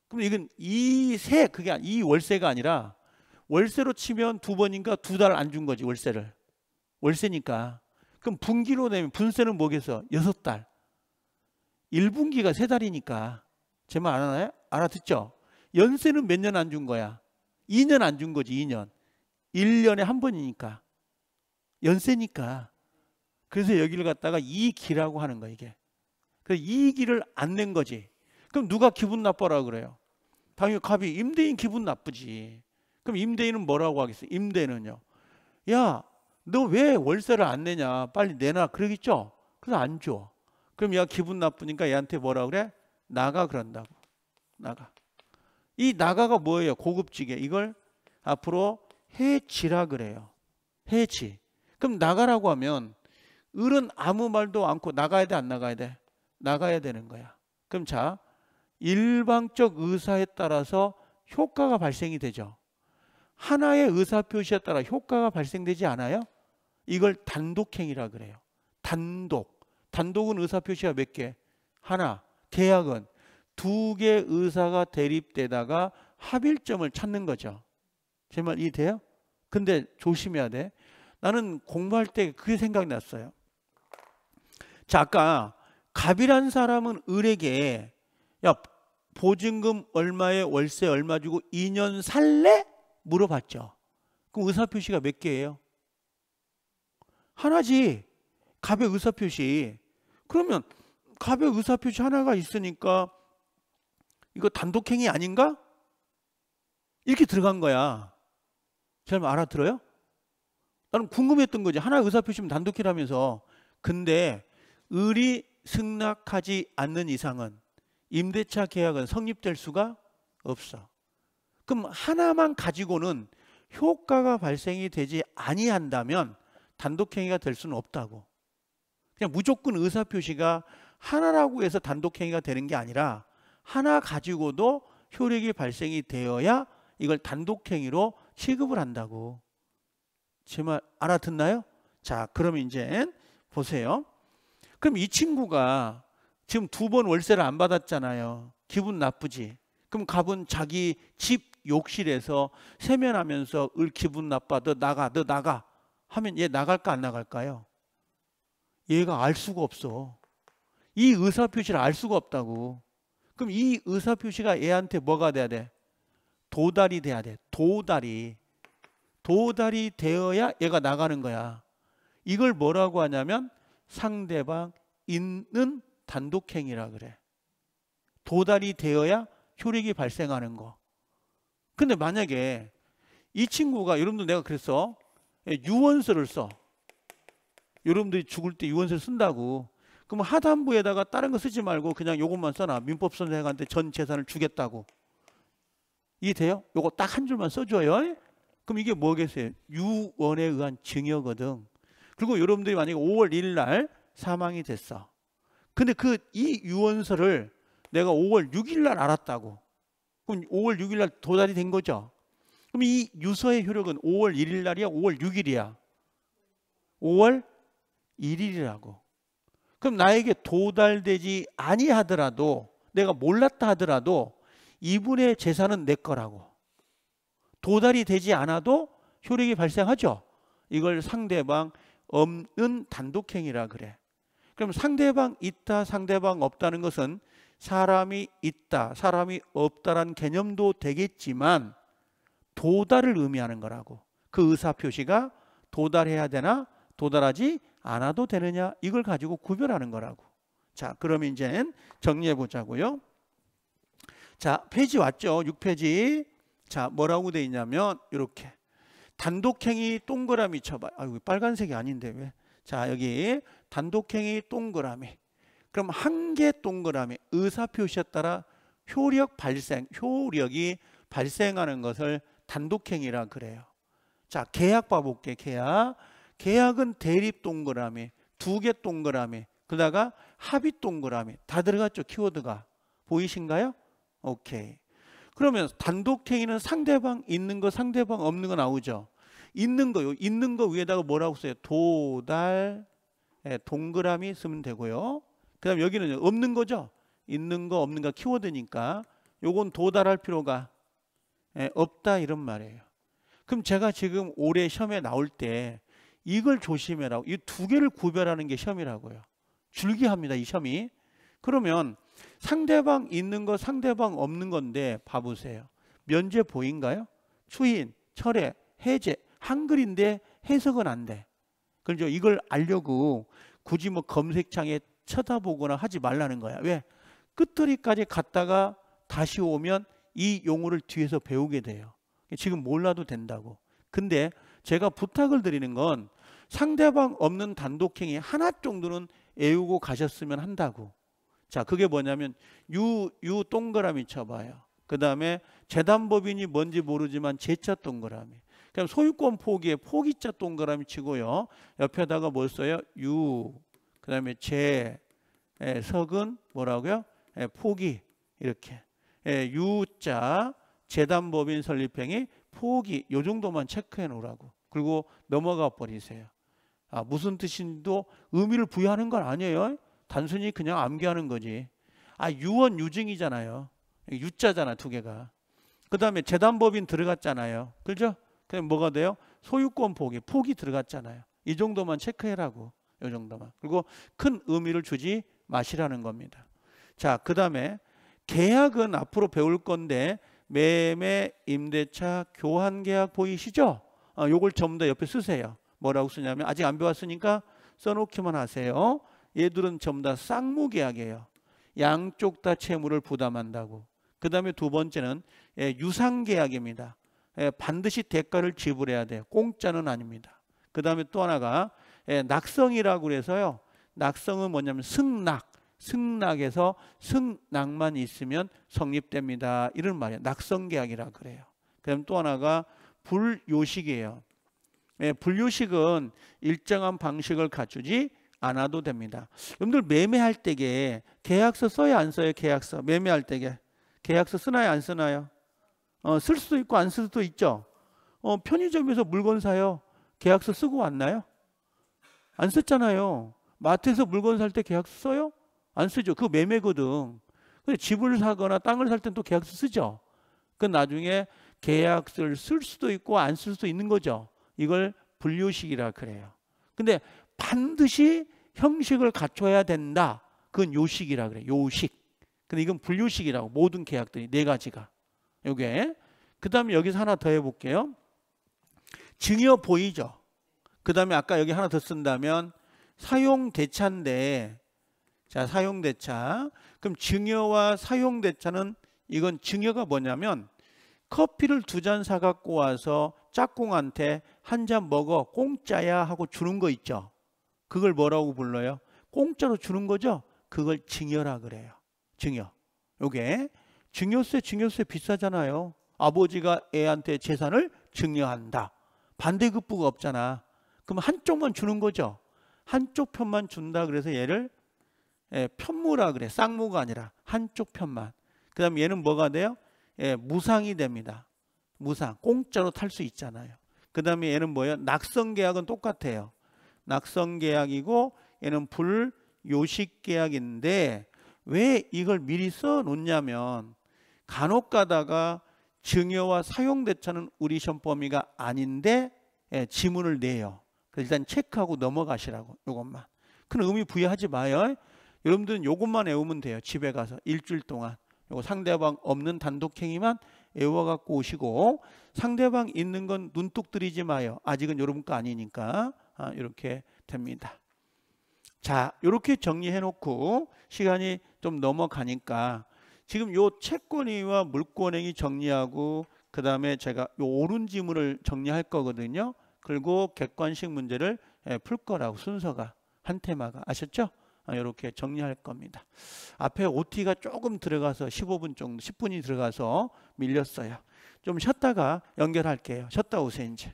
그럼 이건 이 세 그게 이 월세가 아니라 월세로 치면 두 번인가 두 달 안 준 거지 월세를 월세니까 그럼 분기로 내면 분세는 뭐겠어? 여섯 달. 1분기가 세 달이니까 제 말 안 하나요? 알아듣죠? 연세는 몇 년 안 준 거야? 2년 안 준 거지 2년. 1년에 한 번이니까. 연세니까. 그래서 여기를 갖다가 이기라고 하는 거야 이게. 그래서 이익을 안 낸 거지. 그럼 누가 기분 나빠라 그래요? 당연히 갑이 임대인 기분 나쁘지. 그럼 임대인은 뭐라고 하겠어? 임대인은요 야, 너 왜 월세를 안 내냐? 빨리 내놔. 그러겠죠? 그래서 안 줘. 그럼 야 기분 나쁘니까 얘한테 뭐라 그래? 나가 그런다고. 나가. 이 나가가 뭐예요? 고급지게 이걸 앞으로 해지라 그래요. 해지 그럼 나가라고 하면 을은 아무 말도 않고 나가야 돼안 나가야 돼? 나가야 되는 거야. 그럼 자 일방적 의사에 따라서 효과가 발생이 되죠. 하나의 의사표시에 따라 효과가 발생되지 않아요? 이걸 단독행위라 그래요. 단독. 단독은 의사표시가 몇 개? 하나. 계약은 두 개의 의사가 대립되다가 합일점을 찾는 거죠. 제 말 이해돼요? 근데 조심해야 돼. 나는 공부할 때 그게 생각났어요. 자, 아까 갑이란 사람은 을에게 야 보증금 얼마에 월세 얼마 주고 2년 살래? 물어봤죠. 그럼 의사표시가 몇 개예요? 하나지. 갑의 의사표시. 그러면 갑의 의사표시 하나가 있으니까 이거 단독행위 아닌가? 이렇게 들어간 거야. 잘 알아들어요? 나는 궁금했던 거지. 하나 의사표시면 단독행위라면서. 근데 을이 승낙하지 않는 이상은 임대차 계약은 성립될 수가 없어. 그럼 하나만 가지고는 효과가 발생이 되지 아니한다면 단독행위가 될 수는 없다고. 그냥 무조건 의사표시가 하나라고 해서 단독행위가 되는 게 아니라 하나 가지고도 효력이 발생이 되어야 이걸 단독행위로 취급을 한다고. 제 말 알아듣나요? 자, 그럼 이제 보세요. 그럼 이 친구가 지금 두 번 월세를 안 받았잖아요. 기분 나쁘지? 그럼 갑은 자기 집 욕실에서 세면하면서 을 기분 나빠 너 나가 너 나가 하면 얘 나갈까 안 나갈까요? 얘가 알 수가 없어. 이 의사표시를 알 수가 없다고. 그럼 이 의사 표시가 애한테 뭐가 돼야 돼? 도달이 돼야 돼. 도달이. 도달이 되어야 얘가 나가는 거야. 이걸 뭐라고 하냐면 상대방 있는 단독행위라 그래. 도달이 되어야 효력이 발생하는 거. 근데 만약에 이 친구가 여러분들 내가 그랬어. 예, 유언서를 써. 여러분들이 죽을 때 유언서를 쓴다고. 그럼 하단부에다가 다른 거 쓰지 말고 그냥 요것만 써놔. 민법선생한테 전 재산을 주겠다고. 이해돼요? 요거 딱 한 줄만 써줘요. 그럼 이게 뭐겠어요? 유언에 의한 증여거든. 그리고 여러분들이 만약에 5월 1일 날 사망이 됐어. 근데 그 이 유언서를 내가 5월 6일 날 알았다고. 그럼 5월 6일 날 도달이 된 거죠. 그럼 이 유서의 효력은 5월 1일 날이야, 5월 6일이야. 5월 1일이라고. 그럼 나에게 도달되지 아니하더라도 내가 몰랐다 하더라도 이분의 재산은 내 거라고 도달이 되지 않아도 효력이 발생하죠. 이걸 상대방 없는 단독행위라 그래. 그럼 상대방 있다, 상대방 없다는 것은 사람이 있다, 사람이 없다란 개념도 되겠지만 도달을 의미하는 거라고. 그 의사 표시가 도달해야 되나 도달하지 않아도 되느냐 이걸 가지고 구별하는 거라고. 자, 그럼 이제 정리해 보자고요. 자, 페이지 왔죠? 6페이지. 자, 뭐라고 돼 있냐면 이렇게 단독행위 동그라미 쳐봐요. 아이고 빨간색이 아닌데 왜? 자, 여기 단독행위 동그라미. 그럼 한 개 동그라미 의사표시에 따라 효력 발생, 효력이 발생하는 것을 단독행위라 그래요. 자, 계약 봐볼게, 계약. 계약은 대립 동그라미, 두 개 동그라미, 그러다가 합의 동그라미 다 들어갔죠 키워드가 보이신가요? 오케이. 그러면 단독행위는 상대방 있는 거 상대방 없는 거 나오죠. 있는 거요. 있는 거 위에다가 뭐라고 써요? 도달 네, 동그라미 쓰면 되고요. 그다음 여기는 없는 거죠. 있는 거 없는가 키워드니까 요건 도달할 필요가 네, 없다 이런 말이에요. 그럼 제가 지금 올해 시험에 나올 때 이걸 조심해라고. 이 두 개를 구별하는 게 시험이라고요. 줄기합니다. 이 시험이. 그러면 상대방 있는 거 상대방 없는 건데 봐보세요. 면제 보인가요? 추인, 철회, 해제. 한글인데 해석은 안 돼. 그죠? 이걸 알려고 굳이 뭐 검색창에 쳐다보거나 하지 말라는 거야. 왜? 끝돌이까지 갔다가 다시 오면 이 용어를 뒤에서 배우게 돼요. 지금 몰라도 된다고. 근데 제가 부탁을 드리는 건 상대방 없는 단독행위 하나 정도는 애우고 가셨으면 한다고. 자, 그게 뭐냐면 유, 유 동그라미 쳐봐요. 그 다음에 재단법인이 뭔지 모르지만 제차 동그라미. 그럼 소유권 포기에 포기자 동그라미 치고요. 옆에다가 뭐 써요? 유. 그 다음에 제. 에, 예, 석은 뭐라고요? 에, 예, 포기. 이렇게. 에, 예, 유자 재단법인 설립행위 포기. 요 정도만 체크해 놓으라고. 그리고 넘어가 버리세요. 아, 무슨 뜻인지도 의미를 부여하는 건 아니에요. 단순히 그냥 암기하는 거지. 아, 유언 유증이잖아요. 유자잖아, 두 개가. 그다음에 재단법인 들어갔잖아요. 그죠? 그냥 뭐가 돼요? 소유권 포기, 포기 들어갔잖아요. 이 정도만 체크해라고. 이 정도만. 그리고 큰 의미를 주지 마시라는 겁니다. 자, 그다음에 계약은 앞으로 배울 건데 매매 임대차 교환 계약 보이시죠? 요걸 어, 전부 다 옆에 쓰세요. 뭐라고 쓰냐면 아직 안 배웠으니까 써놓기만 하세요. 얘들은 전부 다 쌍무계약이에요. 양쪽 다 채무를 부담한다고. 그 다음에 두 번째는 예, 유상계약입니다. 예, 반드시 대가를 지불해야 돼요. 공짜는 아닙니다. 그 다음에 또 하나가 예, 낙성이라고 그래서요. 낙성은 뭐냐면 승낙. 승낙에서 승낙만 있으면 성립됩니다. 이런 말이에요. 낙성계약이라 그래요. 그럼 또 하나가 불요식이에요. 예, 불요식은 일정한 방식을 갖추지 않아도 됩니다. 여러분들 매매할 때게 계약서 써야 안 써요? 계약서 매매할 때게 계약서 쓰나요? 안 쓰나요? 어, 쓸 수도 있고 안 쓸 수도 있죠. 어, 편의점에서 물건 사요. 계약서 쓰고 왔나요? 안 썼잖아요. 마트에서 물건 살 때 계약서 써요? 안 쓰죠. 그 매매거든. 근데 집을 사거나 땅을 살 땐 또 계약서 쓰죠. 그 나중에 계약서를 쓸 수도 있고 안 쓸 수도 있는 거죠. 이걸 분류식이라 그래요. 근데 반드시 형식을 갖춰야 된다. 그건 요식이라 그래. 요식. 근데 이건 분류식이라고 모든 계약들이 네 가지가. 요게. 그다음에 여기서 하나 더해 볼게요. 증여 보이죠. 그다음에 아까 여기 하나 더 쓴다면 사용 대차인데 자, 사용 대차. 그럼 증여와 사용 대차는 이건 증여가 뭐냐면 커피를 두 잔 사갖고 와서 짝꿍한테 한 잔 먹어 공짜야 하고 주는 거 있죠. 그걸 뭐라고 불러요? 공짜로 주는 거죠. 그걸 증여라 그래요. 증여. 요게 증여세 증여세 비싸잖아요. 아버지가 애한테 재산을 증여한다. 반대급부가 없잖아. 그럼 한쪽만 주는 거죠. 한쪽 편만 준다 그래서 얘를 예, 편무라 그래. 쌍무가 아니라 한쪽 편만. 그다음 에 얘는 뭐가 돼요? 예, 무상이 됩니다. 무상. 공짜로 탈 수 있잖아요. 그 다음에 얘는 뭐예요? 낙성 계약은 똑같아요. 낙성 계약이고 얘는 불요식 계약인데 왜 이걸 미리 써 놓냐면 간혹 가다가 증여와 사용 대차는 우리 시험범위가 아닌데 예, 지문을 내요. 그래서 일단 체크하고 넘어가시라고 이것만. 큰 의미 부여하지 마요. 여러분들은 이것만 외우면 돼요. 집에 가서 일주일 동안. 요거 상대방 없는 단독행위만 애워 갖고 오시고 상대방 있는 건 눈뚝 들이지 마요. 아직은 여러분 거 아니니까 아, 이렇게 됩니다. 자 이렇게 정리해 놓고 시간이 좀 넘어가니까 지금 요 채권행위와 물권행위 정리하고 그 다음에 제가 요 오른 지문을 정리할 거거든요. 그리고 객관식 문제를 예, 풀 거라고 순서가 한 테마가 아셨죠? 아, 이렇게 정리할 겁니다. 앞에 OT가 조금 들어가서 15분 정도, 10분이 들어가서 밀렸어요. 좀 쉬었다가 연결할게요. 쉬었다 오세요, 이제.